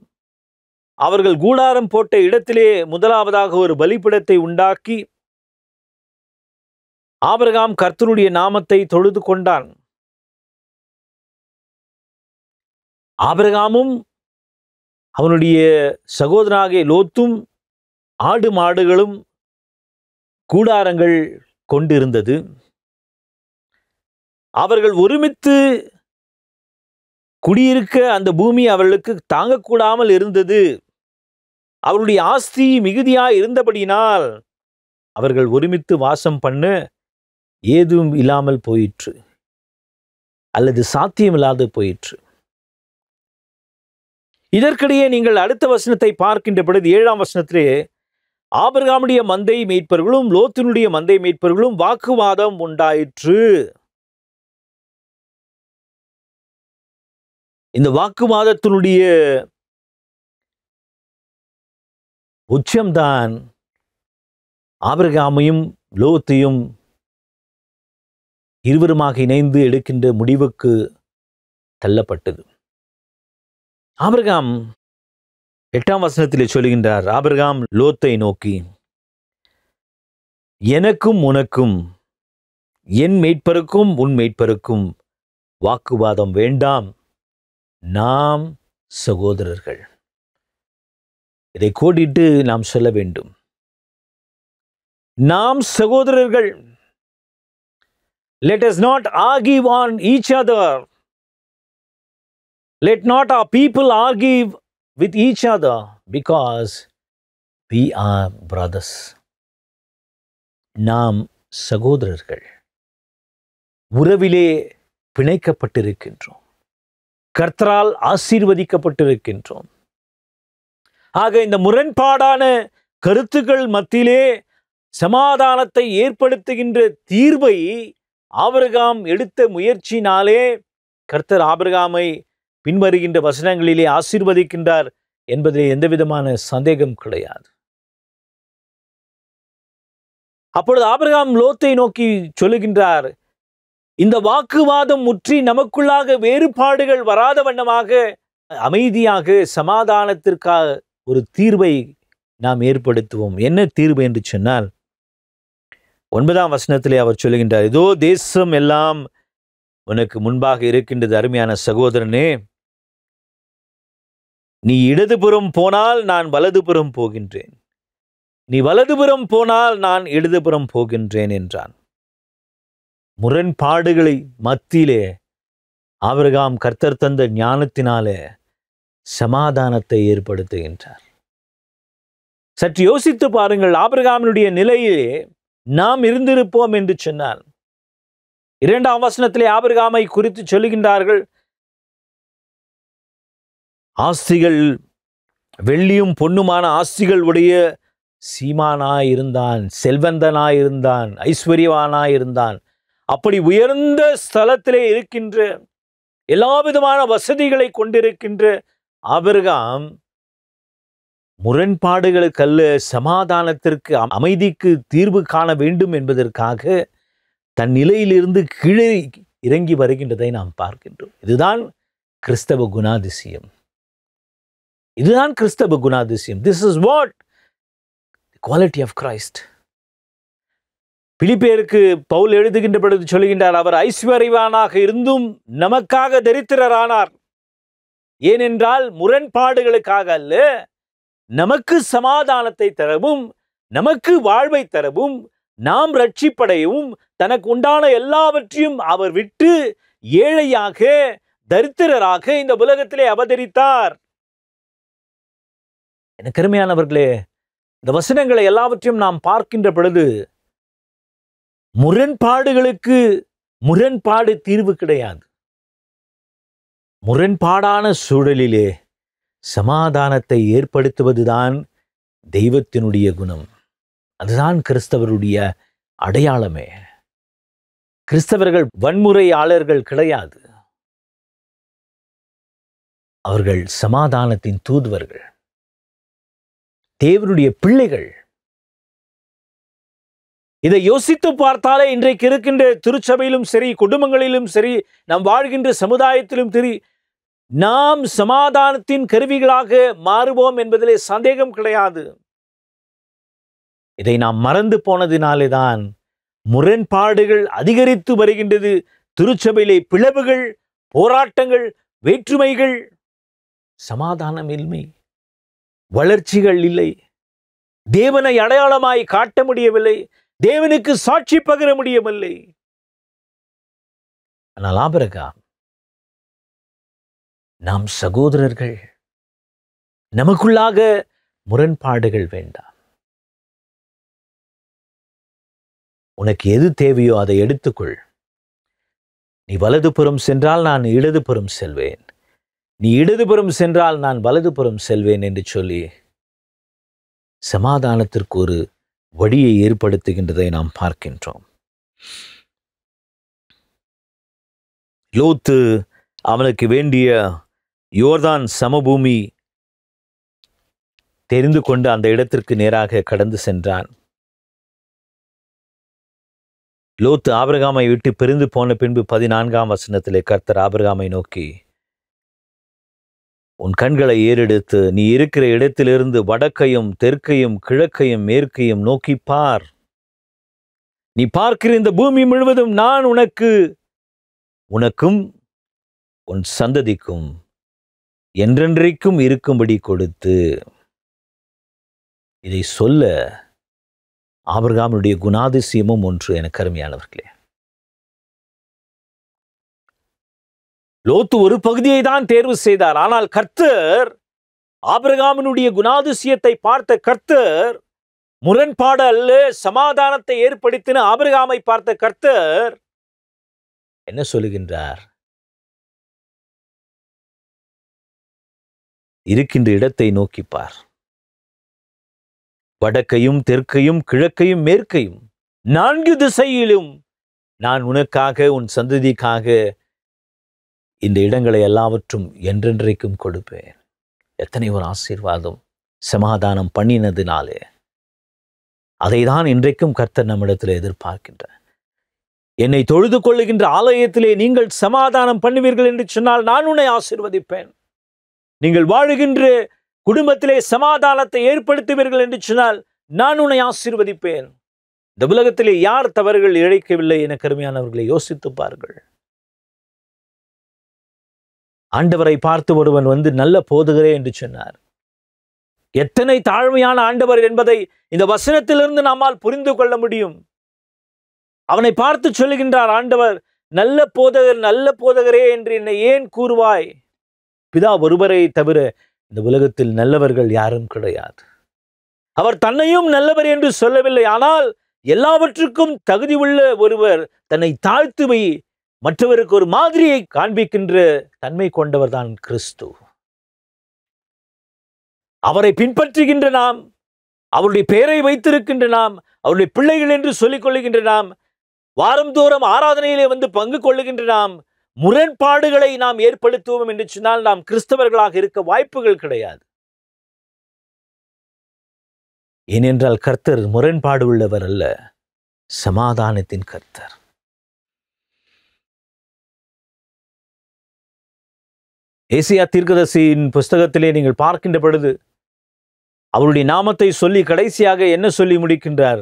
S1: அவர்கள் கூடாரம் போட்ட இடத்திலே முதலாவதாக ஒரு பலிப்பிடத்தை உண்டாக்கி ஆபரகாம் கர்த்தனுடைய நாமத்தை தொழுது கொண்டான்
S5: ஆபரகாமும்
S1: அவனுடைய சகோதரனாகிய லோத்தும் ஆடு மாடுகளும் கூடாரங்கள் கொண்டிருந்தது அவர்கள் ஒருமித்து குடியிருக்க அந்த பூமி அவர்களுக்கு தாங்கக்கூடாமல் இருந்தது அவருடைய ஆஸ்தி மிகுதியாக இருந்தபடியினால் அவர்கள் ஒருமித்து வாசம் பண்ண ஏதும் இல்லாமல் போயிற்று அல்லது சாத்தியமில்லாது போயிற்று இதற்கிடையே நீங்கள் அடுத்த வசனத்தை பார்க்கின்ற பொழுது ஏழாம் வசனத்திலே ஆபர்காமுடைய மந்தை மீட்பர்களும் லோத்தினுடைய மந்தை மீட்பர்களும் வாக்குவாதம் உண்டாயிற்று
S5: இந்த வாக்குவாதத்தினுடைய உச்சம்தான்
S1: ஆபிரகாமையும் லோத்தையும் இருவருமாக இணைந்து எடுக்கின்ற முடிவுக்கு தள்ளப்பட்டது ஆபிரகாம் எட்டாம் வசனத்திலே சொல்கின்றார் ஆபிரகாம் லோத்தை நோக்கி எனக்கும் உனக்கும் என் மெய்ப்பருக்கும் உன் மேய்ப்பருக்கும் வாக்குவாதம் வேண்டாம் நாம் சகோதரர்கள் இதை கோடிட்டு நாம் சொல்ல வேண்டும்
S5: நாம் சகோதரர்கள் let us not argue on each other let not a people argue
S1: with each other because we are brothers நாம் சகோதரர்கள் உறவிலே பிணைக்கப்பட்டிருக்கின்றோம் கர்த்தரால் ஆசீர்வதிக்கப்பட்டிருக்கின்றோம் ஆக இந்த முரண்பாடான கருத்துக்கள் மத்தியிலே சமாதானத்தை ஏற்படுத்துகின்ற தீர்வை ஆபிரகாம் எடுத்த முயற்சினாலே கர்த்தர் ஆபிரகாமை பின்வருகின்ற வசனங்களிலே ஆசீர்வதிக்கின்றார் என்பதிலே எந்தவிதமான சந்தேகம் கிடையாது அப்பொழுது ஆபிரகாம் லோத்தை நோக்கி சொல்லுகின்றார் இந்த வாக்குவாதம் முற்றி நமக்குள்ளாக வேறுபாடுகள் வராத வண்ணமாக அமைதியாக சமாதானத்திற்காக ஒரு தீர்வை நாம் ஏற்படுத்துவோம் என்ன தீர்வு என்று சொன்னால் ஒன்பதாம் வசனத்திலே அவர் சொல்லுகின்றார் ஏதோ தேசம் எல்லாம் உனக்கு முன்பாக இருக்கின்றது அருமையான சகோதரனே நீ இடதுபுறம் போனால் நான் வலதுபுறம் போகின்றேன் நீ வலதுபுறம் போனால் நான் இடதுபுறம் போகின்றேன் என்றான் முரண்பாடுகளை மத்தியிலே அவர்காம் கர்த்தர் தந்த ஞானத்தினாலே சமாதானத்தை ஏற்படுத்துகின்றார் சற்று யோசித்து பாருங்கள் ஆபிரகாமினுடைய நிலையிலே நாம் இருந்திருப்போம் என்று சொன்னார் இரண்டாம் வசனத்திலே ஆபிரகாமை குறித்து சொல்லுகின்றார்கள் ஆஸ்திகள் வெள்ளியும் பொண்ணுமான ஆஸ்திகள் உடைய சீமானாயிருந்தான் செல்வந்தனாயிருந்தான் ஐஸ்வர்யவானாயிருந்தான் அப்படி உயர்ந்த ஸ்தலத்திலே இருக்கின்ற எல்லா விதமான வசதிகளை கொண்டிருக்கின்ற அவர்காம் முரண்பாடுகளுக்கல்ல சமாதானத்திற்கு அமைதிக்கு தீர்வு காண வேண்டும் என்பதற்காக தன் நிலையிலிருந்து கீழே இறங்கி வருகின்றதை நாம் பார்க்கின்றோம் இதுதான் கிறிஸ்தவ குணாதிசயம் இதுதான் கிறிஸ்தவ குணாதிசயம் this is what quality of Christ பிலிப்பேருக்கு பவுல் எழுதுகின்ற பொழுது சொல்கின்றார் அவர் ஐஸ்வர்யவானாக இருந்தும் நமக்காக தரித்திரரானார் ஏனென்றால் முரண்பாடுகளுக்காக அல்ல நமக்கு சமாதானத்தை தரவும் நமக்கு வாழ்வை தரவும் நாம் ரட்சிப்படையவும் தனக்கு உண்டான எல்லாவற்றையும் அவர் விட்டு ஏழையாக தரித்திரராக இந்த உலகத்திலே அவதரித்தார் எனக்கு அருமையானவர்களே இந்த வசனங்களை எல்லாவற்றையும் நாம் பார்க்கின்ற பொழுது முரண்பாடுகளுக்கு முரண்பாடு தீர்வு கிடையாது முரண்பாடான சூழலிலே சமாதானத்தை ஏற்படுத்துவதுதான் தெய்வத்தினுடைய குணம் அதுதான் கிறிஸ்தவருடைய அடையாளமே கிறிஸ்தவர்கள் வன்முறையாளர்கள்
S5: கிடையாது அவர்கள் சமாதானத்தின் தூதுவர்கள் தேவனுடைய பிள்ளைகள்
S1: இதை யோசித்து பார்த்தாலே இன்றைக்கு இருக்கின்ற திருச்சபையிலும் சரி குடும்பங்களிலும் சரி நாம் வாழ்கின்ற சமுதாயத்திலும் சரி நாம் சமாதானத்தின் கருவிகளாக மாறுவோம் என்பதிலே சந்தேகம் கிடையாது இதை நாம் மறந்து போனதினாலே தான் முரண்பாடுகள் அதிகரித்து வருகின்றது திருச்சபையிலே பிளவுகள் போராட்டங்கள் வேற்றுமைகள் சமாதானமின்மை வளர்ச்சிகள் இல்லை தேவனை அடையாளமாய் காட்ட முடியவில்லை தேவனுக்கு சாட்சி பகிர முடியவில்லை
S5: ஆனால் ஆபரகா நாம் சகோதரர்கள் நமக்குள்ளாக முரண்பாடுகள் வேண்டாம்
S1: உனக்கு எது தேவையோ அதை எடுத்துக்கொள் நீ வலதுபுறம் சென்றால் நான் இடதுபுறம் செல்வேன் நீ இடதுபுறம் சென்றால் நான் வலதுபுறம் செல்வேன் என்று சொல்லி சமாதானத்திற்கு ஒரு வழியை ஏற்படுத்துகின்றதை நாம் பார்க்கின்றோம் லோத்து அவனுக்கு வேண்டிய யோர்தான் சமபூமி தெரிந்து கொண்டு அந்த இடத்திற்கு நேராக கடந்து சென்றான் லோத்து ஆபிரகாமை விட்டு பிரிந்து போன பின்பு பதினான்காம் வசனத்திலே கர்த்தர் ஆபிரகாமை நோக்கி உன் கண்களை ஏறெடுத்து நீ இருக்கிற இடத்திலிருந்து வடக்கையும் தெற்கையும் கிழக்கையும் மேற்கையும் நோக்கி பார் நீ பார்க்கிற இந்த பூமி முழுவதும் நான் உனக்கு உனக்கும் உன் சந்ததிக்கும் என்றென்றைக்கும் இருக்கும்படி கொடுத்து இதை சொல்ல ஆபர்காமனுடைய குணாதிசயமும் ஒன்று என கருமையானவர்களே லோத்து ஒரு பகுதியை தான் தேர்வு செய்தார் ஆனால் கர்த்தர் ஆபிரகாமினுடைய குணாதிசயத்தை பார்த்த கர்த்தர் முரண்பாடல் சமாதானத்தை ஏற்படுத்தின ஆபிரகாமை பார்த்த கர்த்தர் என்ன சொல்லுகின்றார்
S5: இருக்கின்ற இடத்தை
S1: நோக்கிப்பார் வடக்கையும் தெற்கையும் கிழக்கையும் மேற்கையும் நான்கு திசையிலும் நான் உனக்காக உன் சந்ததிக்காக இந்த இடங்களை எல்லாவற்றும் என்றென்றைக்கும் கொடுப்பேன் எத்தனை ஒரு ஆசீர்வாதம் சமாதானம் பண்ணினதுனாலே அதை தான் இன்றைக்கும் கர்த்தர் நம்மிடத்தில் எதிர்பார்க்கின்ற என்னை தொழுது கொள்ளுகின்ற ஆலயத்திலே நீங்கள் சமாதானம் பண்ணுவீர்கள் என்று சொன்னால் நான் உன்னை ஆசிர்வதிப்பேன் நீங்கள் வாழுகின்ற குடும்பத்திலே சமாதானத்தை ஏற்படுத்துவீர்கள் என்று சொன்னால் நான் உன்னை ஆசீர்வதிப்பேன் இந்த உலகத்திலே யார் தவறுகள் இழைக்கவில்லை என கருமையானவர்களை யோசித்து பாருங்கள் ஆண்டவரை பார்த்து ஒருவன் வந்து நல்ல போதுகிறே என்று சொன்னார் எத்தனை தாழ்மையான ஆண்டவர் என்பதை இந்த வசனத்திலிருந்து நம்மால் புரிந்து கொள்ள முடியும் அவனை பார்த்து சொல்லுகின்றார் ஆண்டவர் நல்ல போதகர் நல்ல போதகரே என்று என்னை ஏன் கூறுவாய் பிதா ஒருவரை தவிர இந்த உலகத்தில் நல்லவர்கள் யாரும் கிடையாது அவர் தன்னையும் நல்லவர் என்று சொல்லவில்லை ஆனால் எல்லாவற்றுக்கும் தகுதி உள்ள ஒருவர் தன்னை தாழ்த்துவை மற்றவருக்கு ஒரு மாதிரியை காண்பிக்கின்ற தன்மை கொண்டவர் தான் கிறிஸ்து அவரை பின்பற்றுகின்ற நாம் அவருடைய பெயரை வைத்திருக்கின்ற நாம் அவருடைய பிள்ளைகள் என்று சொல்லிக் கொள்ளுகின்ற நாம் வாரந்தோறும் ஆராதனையிலே வந்து பங்கு கொள்ளுகின்ற நாம் முரண்பாடுகளை நாம் ஏற்படுத்துவோம் என்று சொன்னால் நாம் கிறிஸ்தவர்களாக இருக்க வாய்ப்புகள் கிடையாது ஏனென்றால் கர்த்தர் முரண்பாடு உள்ளவர் அல்ல
S5: சமாதானத்தின் கர்த்தர்
S1: ஏசியா தீர்க்கதசியின் புஸ்தகத்திலே நீங்கள் பார்க்கின்ற பொழுது அவருடைய நாமத்தை சொல்லி கடைசியாக என்ன சொல்லி முடிக்கின்றார்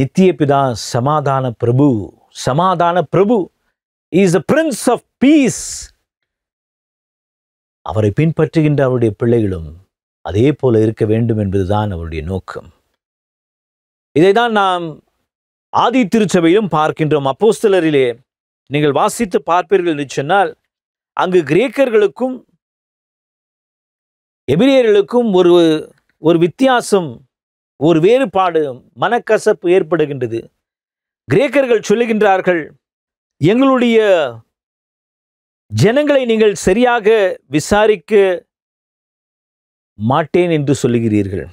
S1: நித்திய பிதா சமாதான பிரபு சமாதான பிரபு இஸ் பிரின்ஸ் ஆஃப் பீஸ் அவரை பின்பற்றுகின்ற அவருடைய பிள்ளைகளும் அதே போல இருக்க வேண்டும் என்பதுதான் அவருடைய நோக்கம் இதைதான் நாம் ஆதி திருச்சபையிலும் பார்க்கின்றோம் அப்போஸ்தலரிலே நீங்கள் வாசித்து பார்ப்பீர்கள் என்று சொன்னால் அங்கு கிரேக்கர்களுக்கும் எபிரியர்களுக்கும் ஒரு ஒரு வித்தியாசம் ஒரு வேறுபாடு மனக்கசப்பு ஏற்படுகின்றது கிரேக்கர்கள் சொல்லுகின்றார்கள் எங்களுடைய ஜனங்களை நீங்கள் சரியாக விசாரிக்க மாட்டேன் என்று சொல்லுகிறீர்கள்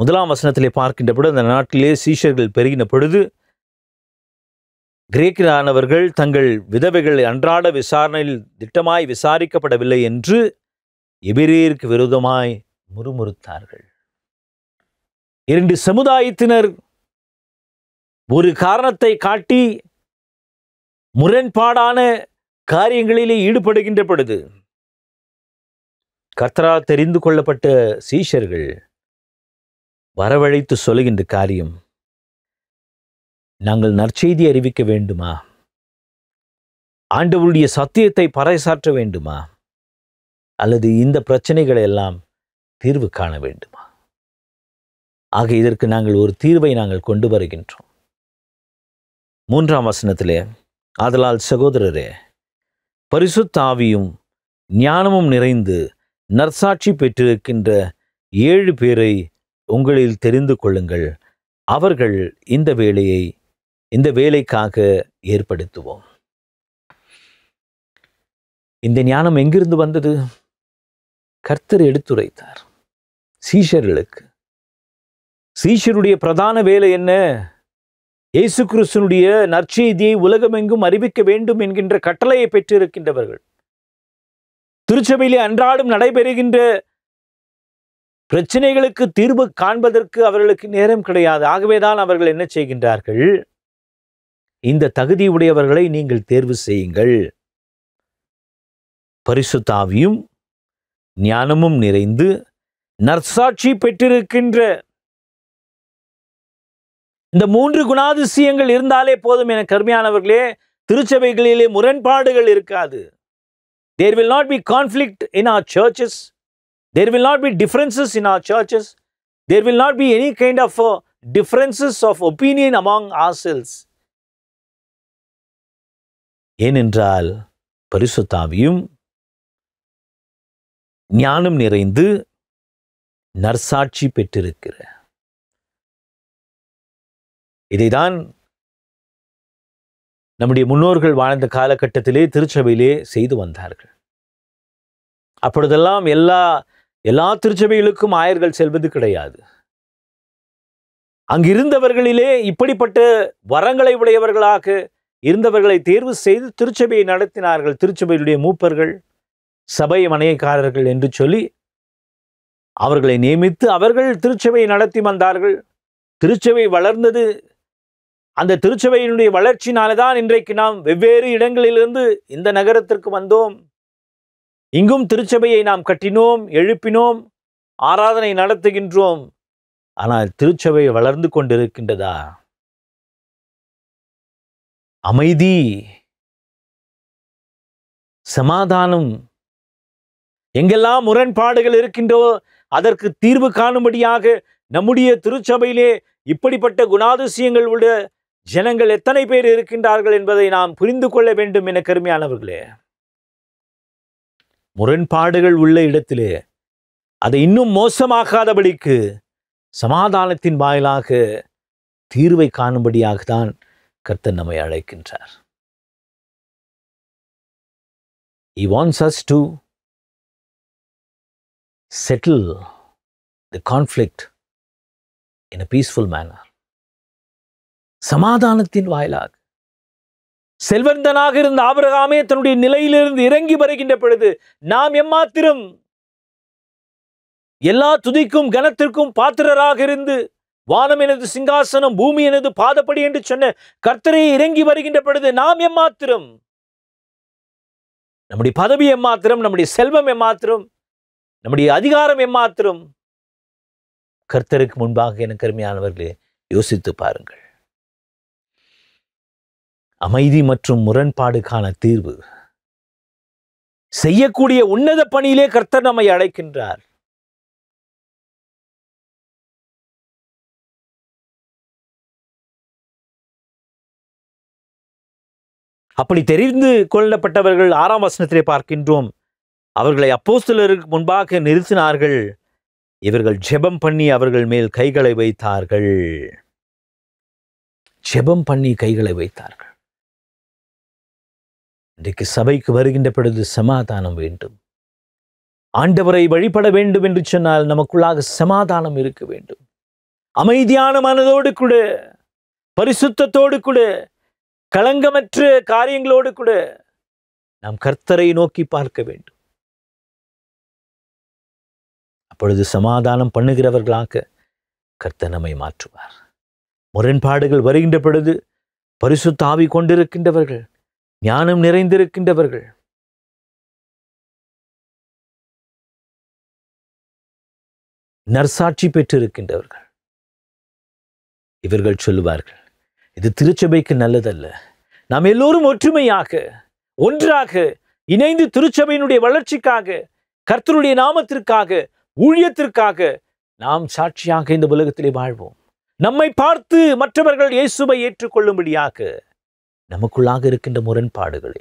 S1: முதலாம் வசனத்திலே பார்க்கின்ற பொழுது அந்த நாட்டிலே சீஷர்கள் பெருகின பொழுது கிரேக்கிலானவர்கள் தங்கள் விதவைகள் அன்றாட விசாரணையில் திட்டமாய் விசாரிக்கப்படவில்லை என்று எபிரேருக்கு விரோதமாய் முறுமுறுத்தார்கள் இரண்டு சமுதாயத்தினர் ஒரு காரணத்தை காட்டி முரண்பாடான காரியங்களிலே ஈடுபடுகின்ற பொழுது கத்ரா தெரிந்து கொள்ளப்பட்ட சீஷர்கள் வரவழைத்து சொல்லுகின்ற காரியம் நாங்கள் நற்செய்தி அறிவிக்க வேண்டுமா ஆண்டவருடைய சத்தியத்தை பறைசாற்ற வேண்டுமா அல்லது இந்த பிரச்சனைகளை எல்லாம் தீர்வு காண வேண்டுமா ஆக இதற்கு நாங்கள் ஒரு தீர்வை நாங்கள் கொண்டு வருகின்றோம் மூன்றாம் வசனத்திலே அதலால் சகோதரரே பரிசுத்தாவியும் ஞானமும் நிறைந்து நற்சாட்சி பெற்றிருக்கின்ற ஏழு பேரை உங்களில் தெரிந்து கொள்ளுங்கள் அவர்கள் இந்த வேலையை இந்த வேலைக்காக ஏற்படுத்துவோம் இந்த ஞானம் எங்கிருந்து வந்தது கர்த்தர் எடுத்துரைத்தார் சீஷர்களுக்கு சீஷருடைய பிரதான வேலை என்ன இயேசு கிறிஸ்தனுடைய நற்செய்தியை உலகமெங்கும் அறிவிக்க வேண்டும் என்கின்ற கட்டளையை பெற்றிருக்கின்றவர்கள் திருச்சபையிலே அன்றாடம் நடைபெறுகின்ற பிரச்சனைகளுக்கு தீர்வு காண்பதற்கு அவர்களுக்கு நேரம் கிடையாது ஆகவேதான் அவர்கள் என்ன செய்கின்றார்கள் இந்த தகுதியுடையவர்களை நீங்கள் தேர்வு செய்யுங்கள் பரிசுத்தாவியும் ஞானமும் நிறைந்து நற்சாட்சி பெற்றிருக்கின்ற இந்த மூன்று குணாதிசயங்கள் இருந்தாலே போதும் என கருமையானவர்களே திருச்சபைகளிலே முரண்பாடுகள் இருக்காது there will not be conflict in our churches there will not be differences in our churches there will not be any kind of differences of opinion among our செல்ஸ் ஏனென்றால் பரிசுத்தாவியும்
S5: ஞானம் நிறைந்து நற்சாட்சி
S1: பெற்றிருக்கிற இதைதான் நம்முடைய முன்னோர்கள் வாழ்ந்த காலகட்டத்திலே திருச்சபையிலே செய்து வந்தார்கள் அப்பொழுதெல்லாம் எல்லா எல்லா திருச்சபைகளுக்கும் ஆயர்கள் செல்வது கிடையாது அங்கிருந்தவர்களிலே இப்படிப்பட்ட வரங்களை உடையவர்களாக இருந்தவர்களை தேர்வு செய்து திருச்சபையை நடத்தினார்கள் திருச்சபையினுடைய மூப்பர்கள் சபை மனையக்காரர்கள் என்று சொல்லி அவர்களை நியமித்து அவர்கள் திருச்சபையை நடத்தி வந்தார்கள் திருச்சபை வளர்ந்தது அந்த திருச்சபையினுடைய வளர்ச்சினால்தான் தான் இன்றைக்கு நாம் வெவ்வேறு இடங்களிலிருந்து இந்த நகரத்திற்கு வந்தோம் இங்கும் திருச்சபையை நாம் கட்டினோம் எழுப்பினோம் ஆராதனை நடத்துகின்றோம் ஆனால் திருச்சபை வளர்ந்து கொண்டிருக்கின்றதா
S5: அமைதி சமாதானம்
S1: எங்கெல்லாம் முரண்பாடுகள் இருக்கின்றோ அதற்கு தீர்வு காணும்படியாக நம்முடைய திருச்சபையிலே இப்படிப்பட்ட குணாதிசயங்கள் உள்ள ஜனங்கள் எத்தனை பேர் இருக்கின்றார்கள் என்பதை நாம் புரிந்து கொள்ள வேண்டும் என கருமையானவர்களே முரண்பாடுகள் உள்ள இடத்திலே அதை இன்னும் மோசமாகாதபடிக்கு சமாதானத்தின் வாயிலாக தீர்வை காணும்படியாக தான் கர்த்தர் நம்மை அழைக்கின்றார் He wants us
S5: to settle the conflict
S1: in a peaceful manner. சமாதானத்தின் வாயிலாக செல்வந்தனாக இருந்த ஆபரகாமே தன்னுடைய நிலையிலிருந்து இறங்கி வருகின்ற பொழுது நாம் எம்மாத்திரம் எல்லா துதிக்கும் கனத்திற்கும் பாத்திரராக இருந்து வானம் எனது சிங்காசனம் பூமி எனது பாதப்படி என்று சொன்ன கர்த்தரை இறங்கி வருகின்ற பொழுது நாம் எம்மாத்திரம் நம்முடைய பதவி எம்மாத்திரம் நம்முடைய செல்வம் எம்மாத்திரம் நம்முடைய அதிகாரம் எம்மாத்திரம் கர்த்தருக்கு முன்பாக என கருமையானவர்களே யோசித்து பாருங்கள் அமைதி மற்றும் முரண்பாடுக்கான தீர்வு
S5: செய்யக்கூடிய உன்னத பணியிலே கர்த்தர் நம்மை அழைக்கின்றார்
S1: அப்படி தெரிந்து கொள்ளப்பட்டவர்கள் ஆறாம் வசனத்திலே பார்க்கின்றோம் அவர்களை அப்போ முன்பாக நிறுத்தினார்கள் இவர்கள் ஜெபம் பண்ணி அவர்கள் மேல் கைகளை வைத்தார்கள் ஜெபம் பண்ணி கைகளை வைத்தார்கள் இன்றைக்கு சபைக்கு வருகின்ற பொழுது சமாதானம் வேண்டும் ஆண்டவரை வழிபட வேண்டும் என்று சொன்னால் நமக்குள்ளாக சமாதானம் இருக்க வேண்டும் அமைதியான மனதோடு கூட பரிசுத்தத்தோடு கூட களங்கமற்ற காரியங்களோடு கூட நாம் கர்த்தரை நோக்கி பார்க்க வேண்டும் அப்பொழுது சமாதானம் பண்ணுகிறவர்களாக கர்த்த நம்மை மாற்றுவார் முரண்பாடுகள் வருகின்ற பொழுது தாவி கொண்டிருக்கின்றவர்கள் ஞானம் நிறைந்திருக்கின்றவர்கள் நற்சாட்சி பெற்றிருக்கின்றவர்கள் இவர்கள் சொல்லுவார்கள் இது திருச்சபைக்கு நல்லதல்ல நாம் எல்லோரும் ஒற்றுமையாக ஒன்றாக இணைந்து திருச்சபையினுடைய வளர்ச்சிக்காக கர்த்தருடைய நாமத்திற்காக ஊழியத்திற்காக நாம் சாட்சியாக இந்த உலகத்திலே வாழ்வோம் நம்மை பார்த்து மற்றவர்கள் இயேசுவை ஏற்றுக்கொள்ளும்படியாக நமக்குள்ளாக இருக்கின்ற முரண்பாடுகளை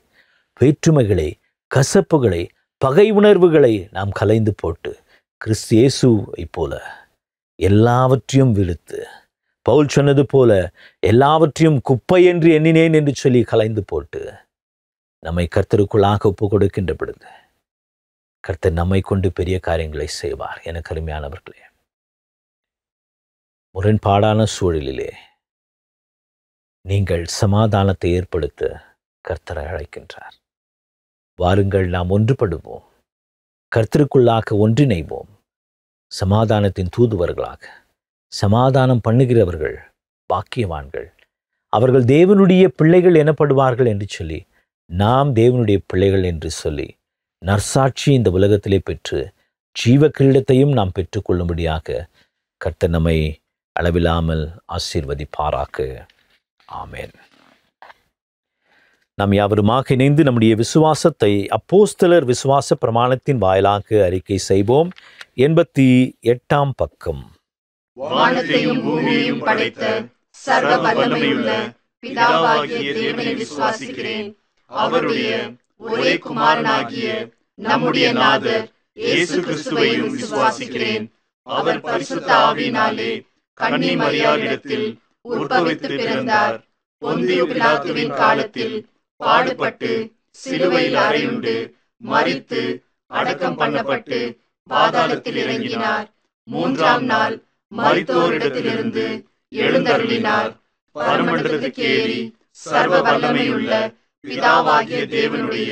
S1: வேற்றுமைகளை கசப்புகளை பகை உணர்வுகளை நாம் கலைந்து போட்டு கிறிஸ்து இயேசுவை போல எல்லாவற்றையும் விழுத்து பவுல் சொன்னது போல எல்லாவற்றையும் குப்பை என்று எண்ணினேன் என்று சொல்லி கலைந்து போட்டு நம்மை கர்த்தருக்குள்ளாக ஒப்பு கொடுக்கின்ற பொழுது கர்த்தர் நம்மை கொண்டு பெரிய காரியங்களை செய்வார் என கருமையானவர்களே முரண்பாடான சூழலிலே நீங்கள் சமாதானத்தை ஏற்படுத்த கர்த்தரை அழைக்கின்றார் வாருங்கள் நாம் ஒன்றுபடுவோம் கர்த்தருக்குள்ளாக ஒன்றிணைவோம் சமாதானத்தின் தூதுவர்களாக சமாதானம் பண்ணுகிறவர்கள் பாக்கியவான்கள் அவர்கள் தேவனுடைய பிள்ளைகள் எனப்படுவார்கள் என்று சொல்லி நாம் தேவனுடைய பிள்ளைகள் என்று சொல்லி நர்சாட்சி இந்த உலகத்திலே பெற்று ஜீவ கிரீடத்தையும் நாம் பெற்றுக்கொள்ளும்படியாக கர்த்த நம்மை அளவில்லாமல் ஆசீர்வதிப்பாராக்கு ஆமேன் நாம் யாவருமாக இணைந்து நம்முடைய விசுவாசத்தை அப்போஸ்தலர் விசுவாச பிரமாணத்தின் வாயிலாக அறிக்கை செய்வோம் எண்பத்தி எட்டாம் பக்கம்
S6: வானத்தையும் பூமியையும் படைத்த சர்வ வல்லமையுள்ள பிதாவாகிய தேவனை விசுவாசிக்கிறேன் அவருடைய ஒரே குமாரனாகிய நம்முடைய நாதர் இயேசு கிறிஸ்துவையும் விசுவாசிக்கிறேன் அவர் பரிசுத்த ஆவியினாலே கன்னி மரியாளிடத்தில் உற்பவித்து பிறந்தார் பொந்திய பிலாத்துவின் காலத்தில் பாடுபட்டு சிலுவையில் அறையுண்டு மறித்து அடக்கம் பண்ணப்பட்டு பாதாளத்தில் இறங்கினார் மூன்றாம் நாள் மறித்தோரிடத்திலிருந்து
S2: எழுந்தருளினார்
S6: பரமண்டலத்துக்கேறி சர்வ வல்லமையுள்ள
S2: பிதாவாகிய
S6: தேவனுடைய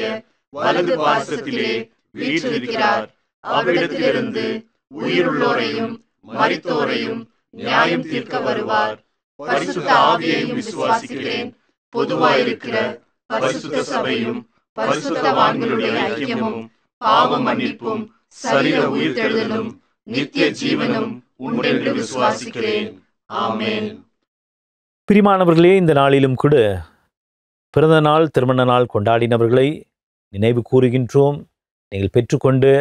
S6: வலது பாசத்திலே
S2: வீற்றிருக்கிறார்
S6: அவரிடத்திலிருந்து உயிருள்ளோரையும் மறித்தோரையும் நியாயம் தீர்க்க வருவார் பரிசுத்த ஆவியையும் விசுவாசிக்கிறேன் பொதுவாயிருக்கிற பரிசுத்த சபையும் பரிசுத்தவான்களுடைய ஐக்கியமும் மன்னிப்பும் சரீர உயிர்த்தெழுதலும் நித்திய ஜீவனும் உண்டென்று விசுவாசிக்கிறேன் ஆமேன்
S1: பிரிமானவர்களே இந்த நாளிலும் கூட பிறந்த நாள் திருமண நாள் கொண்டாடினவர்களை நினைவு கூறுகின்றோம் நீங்கள் பெற்றுக்கொண்டு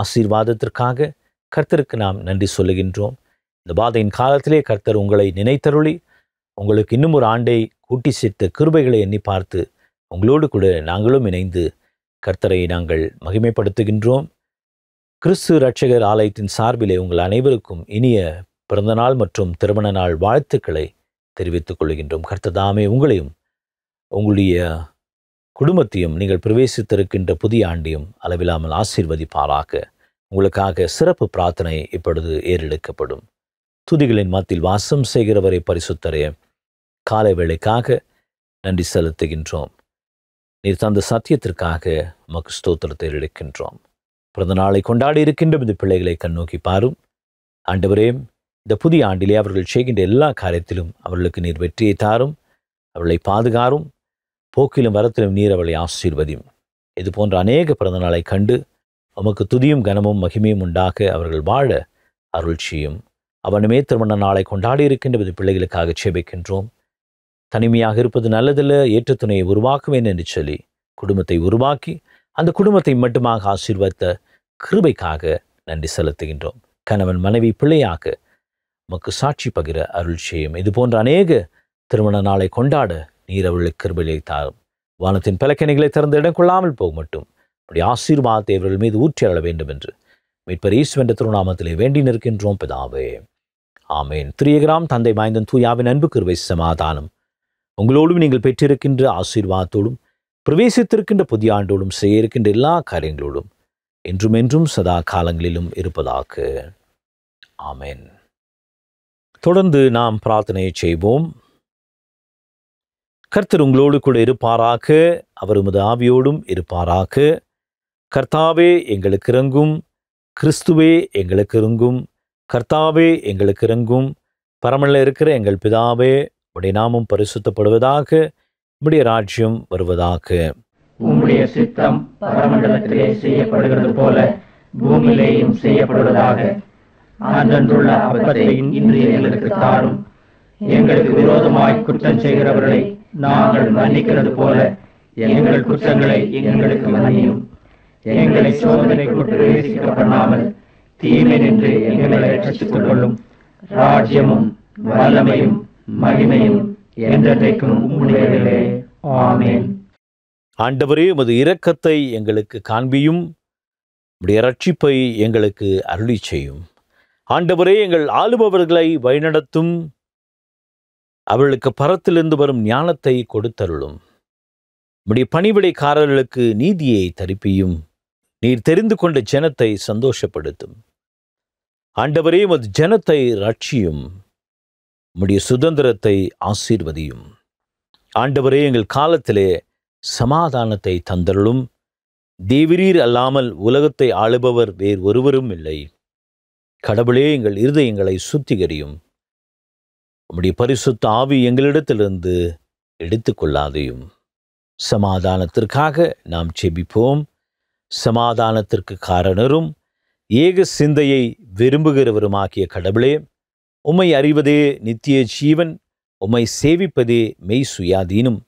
S1: ஆசீர்வாதத்திற்காக கர்த்தருக்கு நாம் நன்றி சொல்லுகின்றோம் இந்த பாதையின் காலத்திலே கர்த்தர் உங்களை நினைத்தருளி உங்களுக்கு இன்னும் ஒரு ஆண்டை கூட்டி சேர்த்த கிருபைகளை எண்ணி பார்த்து உங்களோடு கூட நாங்களும் இணைந்து கர்த்தரை நாங்கள் மகிமைப்படுத்துகின்றோம் கிறிஸ்து ரட்சகர் ஆலயத்தின் சார்பிலே உங்கள் அனைவருக்கும் இனிய பிறந்தநாள் மற்றும் திருமண நாள் வாழ்த்துக்களை தெரிவித்துக் கொள்கின்றோம் கர்த்ததாமே உங்களையும் உங்களுடைய குடும்பத்தையும் நீங்கள் பிரவேசித்திருக்கின்ற புதிய ஆண்டையும் அளவில்லாமல் ஆசீர்வதிப்பாராக உங்களுக்காக சிறப்பு பிரார்த்தனை இப்பொழுது ஏறெடுக்கப்படும் துதிகளின் மத்தியில் வாசம் செய்கிறவரை பரிசுத்தரைய காலை வேளைக்காக நன்றி செலுத்துகின்றோம் நீர் தந்த சத்தியத்திற்காக மக்கு ஸ்தோத்திரத்தை எடுக்கின்றோம் பிறந்த நாளை கொண்டாடி இருக்கின்ற இந்த பிள்ளைகளை கண்ணோக்கி பாரும் ஆண்டவரே இந்த புதிய ஆண்டிலே அவர்கள் செய்கின்ற எல்லா காரியத்திலும் அவர்களுக்கு நீர் வெற்றியை தாரும் அவளை பாதுகாரும் போக்கிலும் வரத்திலும் நீர் அவளை ஆசீர்வதியும் இது போன்ற அநேக பிறந்தநாளை கண்டு உமக்கு துதியும் கனமும் மகிமையும் உண்டாக அவர்கள் வாழ அருள் செய்யும் அவனுமே திருமண நாளை கொண்டாடி இருக்கின்ற பிள்ளைகளுக்காக சேபிக்கின்றோம் தனிமையாக இருப்பது நல்லதில்லை ஏற்ற துணையை உருவாக்குவேன் என்று சொல்லி குடும்பத்தை உருவாக்கி அந்த குடும்பத்தை மட்டுமாக ஆசீர்வதித்த கிருபைக்காக நன்றி செலுத்துகின்றோம் கணவன் மனைவி பிள்ளையாக உமக்கு சாட்சி பகிர அருள் செய்யும் இது போன்ற அநேக திருமண நாளை கொண்டாட நீர் அவர்களுக்கு கிருபிலை தாரும் வானத்தின் பலக்கணிகளை திறந்த இடம் கொள்ளாமல் போக மட்டும் அப்படி ஆசீர்வாதத்தை இவர்கள் மீது ஊற்றி அழ வேண்டும் என்று மீட்பர் ஈஸ்வென்ற திருநாமத்திலே வேண்டி நிற்கின்றோம் பிதாவே ஆமேன் திரியகிராம் தந்தை மாய்ந்தன் தூயாவின் அன்பு கிருவை சமாதானம் உங்களோடும் நீங்கள் பெற்றிருக்கின்ற ஆசீர்வாதத்தோடும் பிரவேசித்திருக்கின்ற புதிய ஆண்டோடும் செய்ய இருக்கின்ற எல்லா காரியங்களோடும் என்றும் என்றும் சதா காலங்களிலும் இருப்பதாக ஆமேன் தொடர்ந்து நாம் பிரார்த்தனை செய்வோம் கர்த்தர் உங்களோடு கூட இருப்பாராக அவர் உமது ஆவியோடும் இருப்பாராக கர்த்தாவே எங்களுக்கு இறங்கும் கிறிஸ்துவே எங்களுக்கு இறங்கும் கர்த்தாவே எங்களுக்கு இறங்கும் பரமல்ல இருக்கிற எங்கள் பிதாவே உடைய நாமும் பரிசுத்தப்படுவதாக உம்முடைய ராஜ்யம் வருவதாக உம்முடைய சித்தம் பரமண்டலத்திலே செய்யப்படுகிறது போல பூமியிலேயும் செய்யப்படுவதாக அன்றன்றுள்ள ஆபத்தை இன்று எங்களுக்கு தாரும் எங்களுக்கு விரோதமாய் குற்றம் செய்கிறவர்களை நாங்கள்
S6: மன்னிக்கிறது போல எங்கள் குற்றங்களை எங்களுக்கு மன்னியும் எங்களை சோதனை கூட்டு பண்ணாமல் தீமை நின்று எங்களை ரட்சித்துக் கொள்ளும்
S1: ராஜ்யமும் வல்லமையும் மகிமையும் என்றென்றைக்கும் உம்முடையவில்லை ஆண்டவரே உமது இரக்கத்தை எங்களுக்கு காண்பியும் உடைய ரட்சிப்பை எங்களுக்கு அருளி செய்யும் ஆண்டவரே எங்கள் ஆளுபவர்களை வழிநடத்தும் அவர்களுக்கு பரத்திலிருந்து வரும் ஞானத்தை கொடுத்தருளும் உடைய பணிவிடைக்காரர்களுக்கு நீதியை தரிப்பியும் நீர் தெரிந்து கொண்ட ஜனத்தை சந்தோஷப்படுத்தும் ஆண்டவரே உமது ஜனத்தை ரட்சியும் உம்முடைய சுதந்திரத்தை ஆசீர்வதியும் ஆண்டவரே எங்கள் காலத்திலே சமாதானத்தை தந்தருளும் தேவிரீர் அல்லாமல் உலகத்தை ஆளுபவர் வேறு ஒருவரும் இல்லை கடவுளே எங்கள் இருதயங்களை சுத்திகரியும் உம்முடைய பரிசுத்த ஆவி எங்களிடத்திலிருந்து எடுத்துக்கொள்ளாதையும் சமாதானத்திற்காக நாம் செபிப்போம் சமாதானத்திற்கு காரணரும் ஏக சிந்தையை விரும்புகிறவருமாகிய கடவுளே உம்மை அறிவதே நித்திய ஜீவன் உம்மை சேவிப்பதே மெய் சுயாதீனும்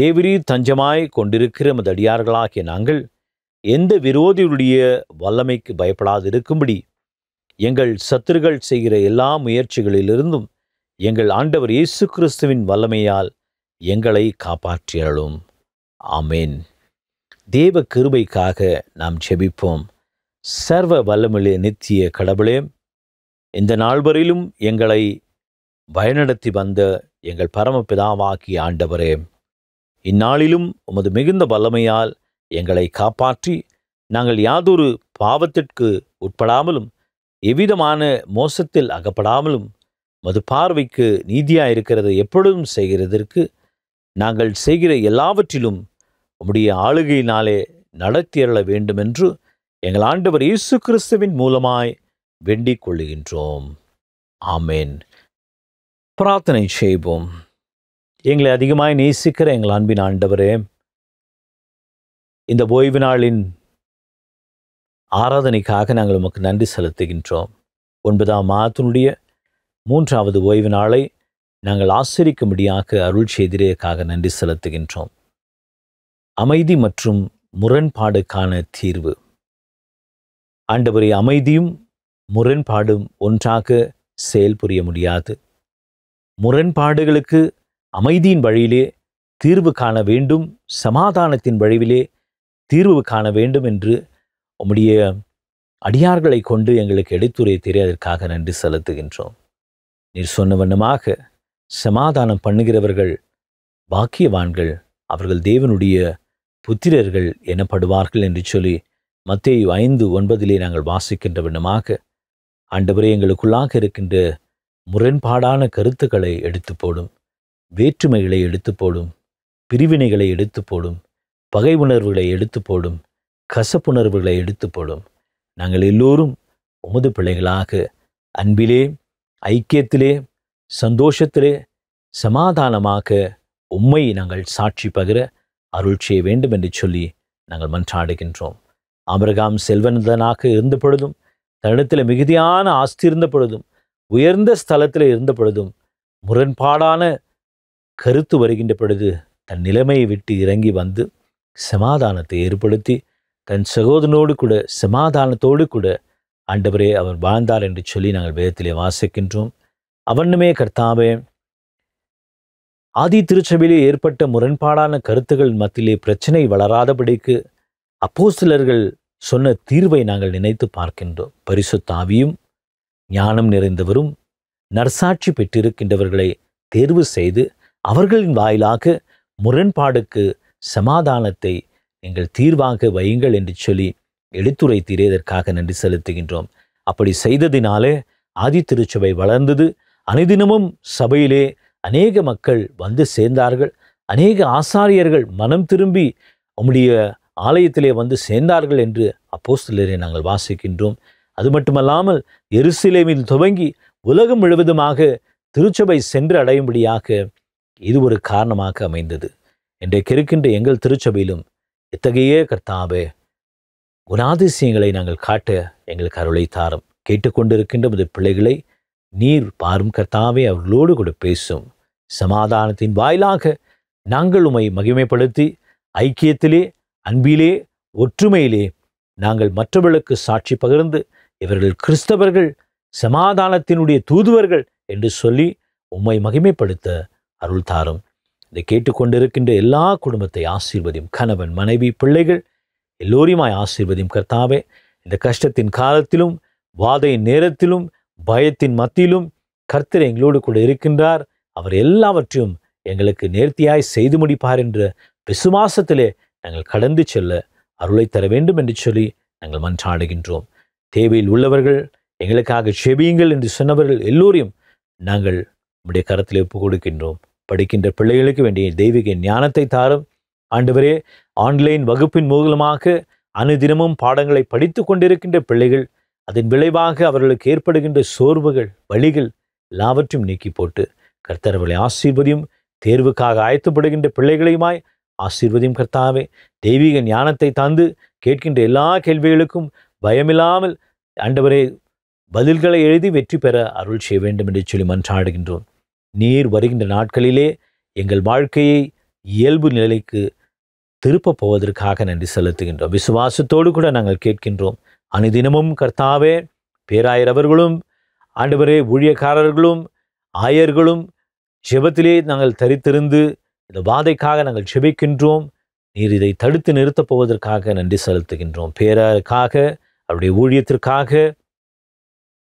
S1: தேவரீர் தஞ்சமாய் கொண்டிருக்கிற மதடியார்களாகிய நாங்கள் எந்த விரோதியுடைய வல்லமைக்கு பயப்படாதிருக்கும்படி எங்கள் சத்துருகள் செய்கிற எல்லா முயற்சிகளிலிருந்தும் எங்கள் ஆண்டவர் இயேசு கிறிஸ்துவின் வல்லமையால் எங்களை காப்பாற்றியாளும் ஆமேன் தேவ கிருபைக்காக நாம் செபிப்போம் சர்வ வல்லமிலே நித்திய கடவுளே இந்த நால்வரிலும் எங்களை பயனடத்தி வந்த எங்கள் பரமபிதாவாக்கி ஆண்டவரே இந்நாளிலும் உமது மிகுந்த வல்லமையால் எங்களை காப்பாற்றி நாங்கள் யாதொரு பாவத்திற்கு உட்படாமலும் எவ்விதமான மோசத்தில் அகப்படாமலும் மது பார்வைக்கு நீதியாக இருக்கிறதை எப்பொழுதும் செய்கிறதற்கு நாங்கள் செய்கிற எல்லாவற்றிலும் உம்முடைய ஆளுகையினாலே நடத்தியரள வேண்டுமென்று எங்கள் ஆண்டவர் இயேசு கிறிஸ்துவின் மூலமாய் வேண்டிக் கொள்ளுகின்றோம் ஆமேன் பிரார்த்தனை செய்வோம் எங்களை அதிகமாக நேசிக்கிற எங்கள் அன்பின் ஆண்டவரே இந்த ஓய்வு நாளின் ஆராதனைக்காக நாங்கள் உமக்கு நன்றி செலுத்துகின்றோம் ஒன்பதாம் மாதத்தினுடைய மூன்றாவது ஓய்வு நாளை நாங்கள் ஆசிரிக்கும்படியாக அருள் செய்திரைக்காக நன்றி செலுத்துகின்றோம் அமைதி மற்றும் முரண்பாடுக்கான தீர்வு ஆண்டவரை அமைதியும் முரண்பாடும் ஒன்றாக செயல்புரிய முடியாது முரண்பாடுகளுக்கு அமைதியின் வழியிலே தீர்வு காண வேண்டும் சமாதானத்தின் வழிவிலே தீர்வு காண வேண்டும் என்று உம்முடைய அடியார்களை கொண்டு எங்களுக்கு எடுத்துரைத்தீரே அதற்காக நன்றி செலுத்துகின்றோம் நீர் சொன்ன வண்ணமாக சமாதானம் பண்ணுகிறவர்கள் பாக்கியவான்கள் அவர்கள் தேவனுடைய புத்திரர்கள் எனப்படுவார்கள் என்று சொல்லி மத்திய ஐந்து ஒன்பதிலே நாங்கள் வாசிக்கின்ற விண்ணமாக ஆண்டவரே எங்களுக்குள்ளாக இருக்கின்ற முரண்பாடான கருத்துக்களை எடுத்து போடும் வேற்றுமைகளை எடுத்து போடும் பிரிவினைகளை எடுத்து போடும் பகை உணர்வுகளை எடுத்து போடும் கசப்புணர்வுகளை எடுத்து போடும் நாங்கள் எல்லோரும் உமது பிள்ளைகளாக அன்பிலே ஐக்கியத்திலே சந்தோஷத்திலே சமாதானமாக உம்மை நாங்கள் சாட்சி பகிர அருள் செய்ய வேண்டும் என்று சொல்லி நாங்கள் மன்றாடுகின்றோம் அமரகாம் செல்வந்தனாக இருந்த பொழுதும் தனிடத்தில் மிகுதியான ஆஸ்தி இருந்த பொழுதும் உயர்ந்த ஸ்தலத்தில் இருந்த பொழுதும் முரண்பாடான கருத்து வருகின்ற பொழுது தன் நிலைமையை விட்டு இறங்கி வந்து சமாதானத்தை ஏற்படுத்தி தன் சகோதரனோடு கூட சமாதானத்தோடு கூட ஆண்டவரே அவர் வாழ்ந்தார் என்று சொல்லி நாங்கள் வேதத்திலே வாசிக்கின்றோம் அவனுமே கர்த்தாவே ஆதி திருச்சபையிலே ஏற்பட்ட முரண்பாடான கருத்துகள் மத்தியிலே பிரச்சனை வளராதபடிக்கு அப்போ சிலர்கள் சொன்ன தீர்வை நாங்கள் நினைத்து பார்க்கின்றோம் பரிசு தாவியும் ஞானம் நிறைந்தவரும் நற்சாட்சி பெற்றிருக்கின்றவர்களை தேர்வு செய்து அவர்களின் வாயிலாக முரண்பாடுக்கு சமாதானத்தை எங்கள் தீர்வாக வையுங்கள் என்று சொல்லி எடுத்துரைத்தீரே இதற்காக நன்றி செலுத்துகின்றோம் அப்படி செய்ததினாலே ஆதி திருச்சபை வளர்ந்தது அனைதினமும் சபையிலே அநேக மக்கள் வந்து சேர்ந்தார்கள் அநேக ஆசாரியர்கள் மனம் திரும்பி உம்முடைய ஆலயத்திலே வந்து சேர்ந்தார்கள் என்று அப்போஸ்திலரை நாங்கள் வாசிக்கின்றோம் அது மட்டுமல்லாமல் எருசிலேமில் துவங்கி உலகம் முழுவதுமாக திருச்சபை சென்று அடையும்படியாக இது ஒரு காரணமாக அமைந்தது இன்றைக்கு இருக்கின்ற எங்கள் திருச்சபையிலும் இத்தகைய கர்த்தாவே குணாதிசயங்களை நாங்கள் காட்ட எங்களுக்கு அருளை தாரும் கேட்டுக்கொண்டிருக்கின்ற முதல் பிள்ளைகளை நீர் பாரும் கர்த்தாவே அவர்களோடு கூட பேசும் சமாதானத்தின் வாயிலாக நாங்கள் உமை மகிமைப்படுத்தி ஐக்கியத்திலே அன்பிலே ஒற்றுமையிலே நாங்கள் மற்றவர்களுக்கு சாட்சி பகிர்ந்து இவர்கள் கிறிஸ்தவர்கள் சமாதானத்தினுடைய தூதுவர்கள் என்று சொல்லி உம்மை மகிமைப்படுத்த அருள் தாரும் இதை கேட்டுக்கொண்டிருக்கின்ற எல்லா குடும்பத்தை ஆசீர்வதியும் கணவன் மனைவி பிள்ளைகள் எல்லோரையுமாய் ஆசீர்வதியும் கர்த்தாவே இந்த கஷ்டத்தின் காலத்திலும் வாதையின் நேரத்திலும் பயத்தின் மத்தியிலும் கர்த்தர் எங்களோடு கூட இருக்கின்றார் அவர் எல்லாவற்றையும் எங்களுக்கு நேர்த்தியாய் செய்து முடிப்பார் என்ற விசுவாசத்திலே நாங்கள் கடந்து செல்ல அருளை தர வேண்டும் என்று சொல்லி நாங்கள் மன்றாடுகின்றோம் தேவையில் உள்ளவர்கள் எங்களுக்காக செபியுங்கள் என்று சொன்னவர்கள் எல்லோரையும் நாங்கள் உடைய கரத்தில் ஒப்பு கொடுக்கின்றோம் படிக்கின்ற பிள்ளைகளுக்கு வேண்டிய தெய்வீக ஞானத்தை தாரும் ஆண்டவரே ஆன்லைன் வகுப்பின் மூலமாக அனுதினமும் பாடங்களை படித்து கொண்டிருக்கின்ற பிள்ளைகள் அதன் விளைவாக அவர்களுக்கு ஏற்படுகின்ற சோர்வுகள் வழிகள் எல்லாவற்றையும் நீக்கி போட்டு கர்த்தர்களை ஆசீர்வதியும் தேர்வுக்காக அழைத்துப்படுகின்ற பிள்ளைகளையுமாய் ஆசீர்வதியும் கர்த்தாவே தெய்வீக ஞானத்தை தந்து கேட்கின்ற எல்லா கேள்விகளுக்கும் பயமில்லாமல் ஆண்டவரே பதில்களை எழுதி வெற்றி பெற அருள் செய்ய வேண்டும் என்று சொல்லி மன்றாடுகின்றோம் நீர் வருகின்ற நாட்களிலே எங்கள் வாழ்க்கையை இயல்பு நிலைக்கு திருப்பப் போவதற்காக நன்றி செலுத்துகின்றோம் விசுவாசத்தோடு கூட நாங்கள் கேட்கின்றோம் அனுதினமும் கர்த்தாவே பேராயரவர்களும் ஆண்டவரே ஊழியக்காரர்களும் ஆயர்களும் ஜெபத்திலே நாங்கள் தரித்திருந்து இந்த வாதைக்காக நாங்கள் ஜெபிக்கின்றோம் நீர் இதை தடுத்து நிறுத்தப் போவதற்காக நன்றி செலுத்துகின்றோம் பேரருக்காக அவருடைய ஊழியத்திற்காக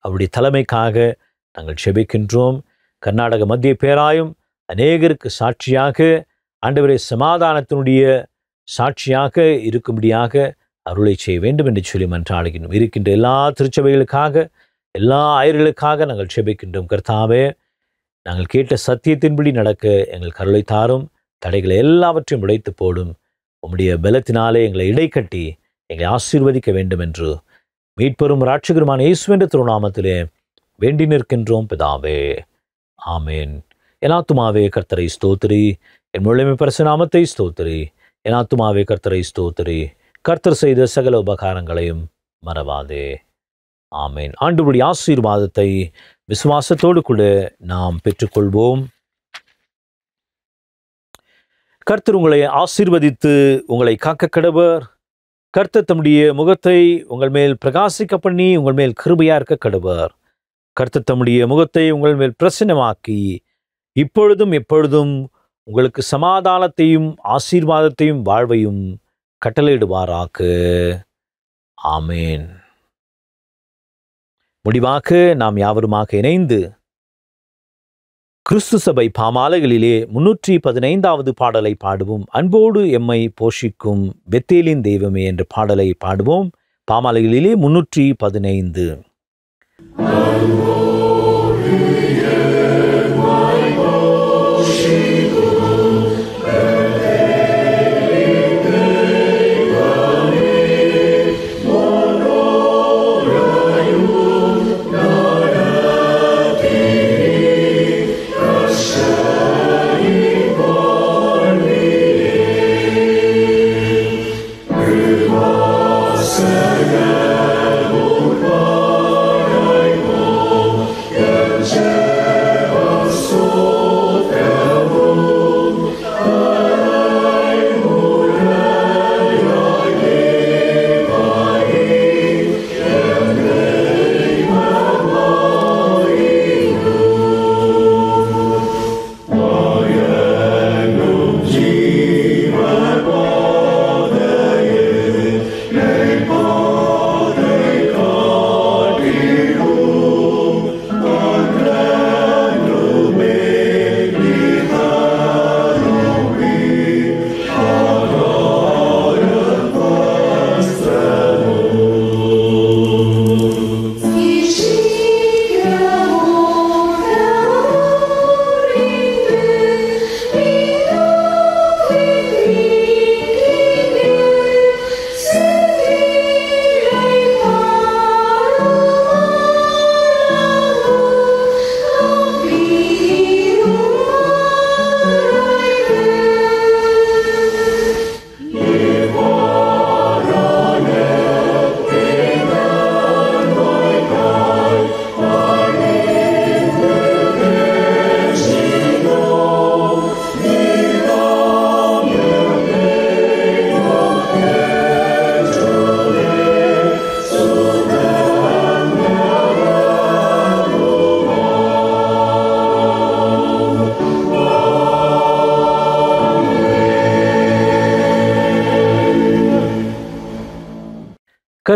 S1: அவருடைய தலைமைக்காக நாங்கள் செபிக்கின்றோம் கர்நாடக மத்திய பேராயும் அநேகருக்கு சாட்சியாக ஆண்டவரை சமாதானத்தினுடைய சாட்சியாக இருக்கும்படியாக அருளை செய்ய வேண்டும் என்று சொல்லி மன்றாடுகின்றோம் இருக்கின்ற எல்லா திருச்சபைகளுக்காக எல்லா ஆயர்களுக்காக நாங்கள் செபிக்கின்றோம் கர்த்தாவே நாங்கள் கேட்ட சத்தியத்தின்படி நடக்க எங்கள் கருளை தாரும் தடைகளை எல்லாவற்றையும் உடைத்து போடும் உம்முடைய பலத்தினாலே எங்களை இடைக்கட்டி எங்களை ஆசீர்வதிக்க வேண்டும் என்று மீட்பெரும் ராட்சகருமான இயேசுவென்ற திருநாமத்திலே வேண்டி நிற்கின்றோம் பிதாவே ஆமேன் எனாத்துமாவே கர்த்தரை ஸ்தோத்திரி என் முழுமை பரிசு நாமத்தை ஸ்தோத்திரி எனாத்துமாவே கர்த்தரை ஸ்தோத்திரி கர்த்தர் செய்த சகல உபகாரங்களையும் மறவாதே ஆமேன் ஆண்டுபடி ஆசீர்வாதத்தை விசுவாசத்தோடு கூட நாம் பெற்றுக்கொள்வோம் கர்த்தர் உங்களை ஆசீர்வதித்து உங்களை காக்க கடவர் கர்த்த தம்முடைய முகத்தை உங்கள் மேல் பிரகாசிக்க பண்ணி உங்கள் மேல் கிருபையாக இருக்க கடுவர் கர்த்த தம்முடைய முகத்தை உங்கள் மேல் பிரசன்னமாக்கி இப்பொழுதும் எப்பொழுதும் உங்களுக்கு சமாதானத்தையும் ஆசீர்வாதத்தையும் வாழ்வையும் கட்டளையிடுவாராக்கு ஆமேன் முடிவாக நாம் யாவருமாக இணைந்து கிறிஸ்து சபை பாமாலைகளிலே முன்னூற்றி பதினைந்தாவது பாடலை பாடுவோம் அன்போடு எம்மை போஷிக்கும் பெத்தேலின் தெய்வமே என்ற பாடலை பாடுவோம் பாமாலைகளிலே முன்னூற்றி பதினைந்து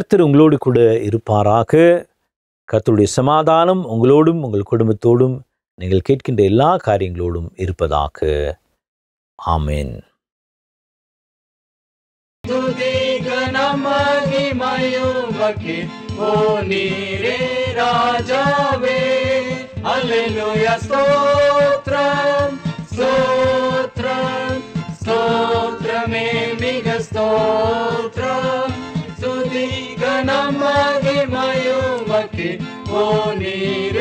S1: கர்த்தர் உங்களோடு கூட இருப்பாராக கர்த்தருடைய சமாதானம் உங்களோடும் உங்கள் குடும்பத்தோடும் நீங்கள் கேட்கின்ற எல்லா காரியங்களோடும் இருப்பதாக ஆமேன்
S6: ராஜாவே அல்லேலூயா ஸ்தோத்ரம் ஸ்தோத்ரம் ஸ்தோத்ரமே மிக ஸ்தோத்ரம் Morning.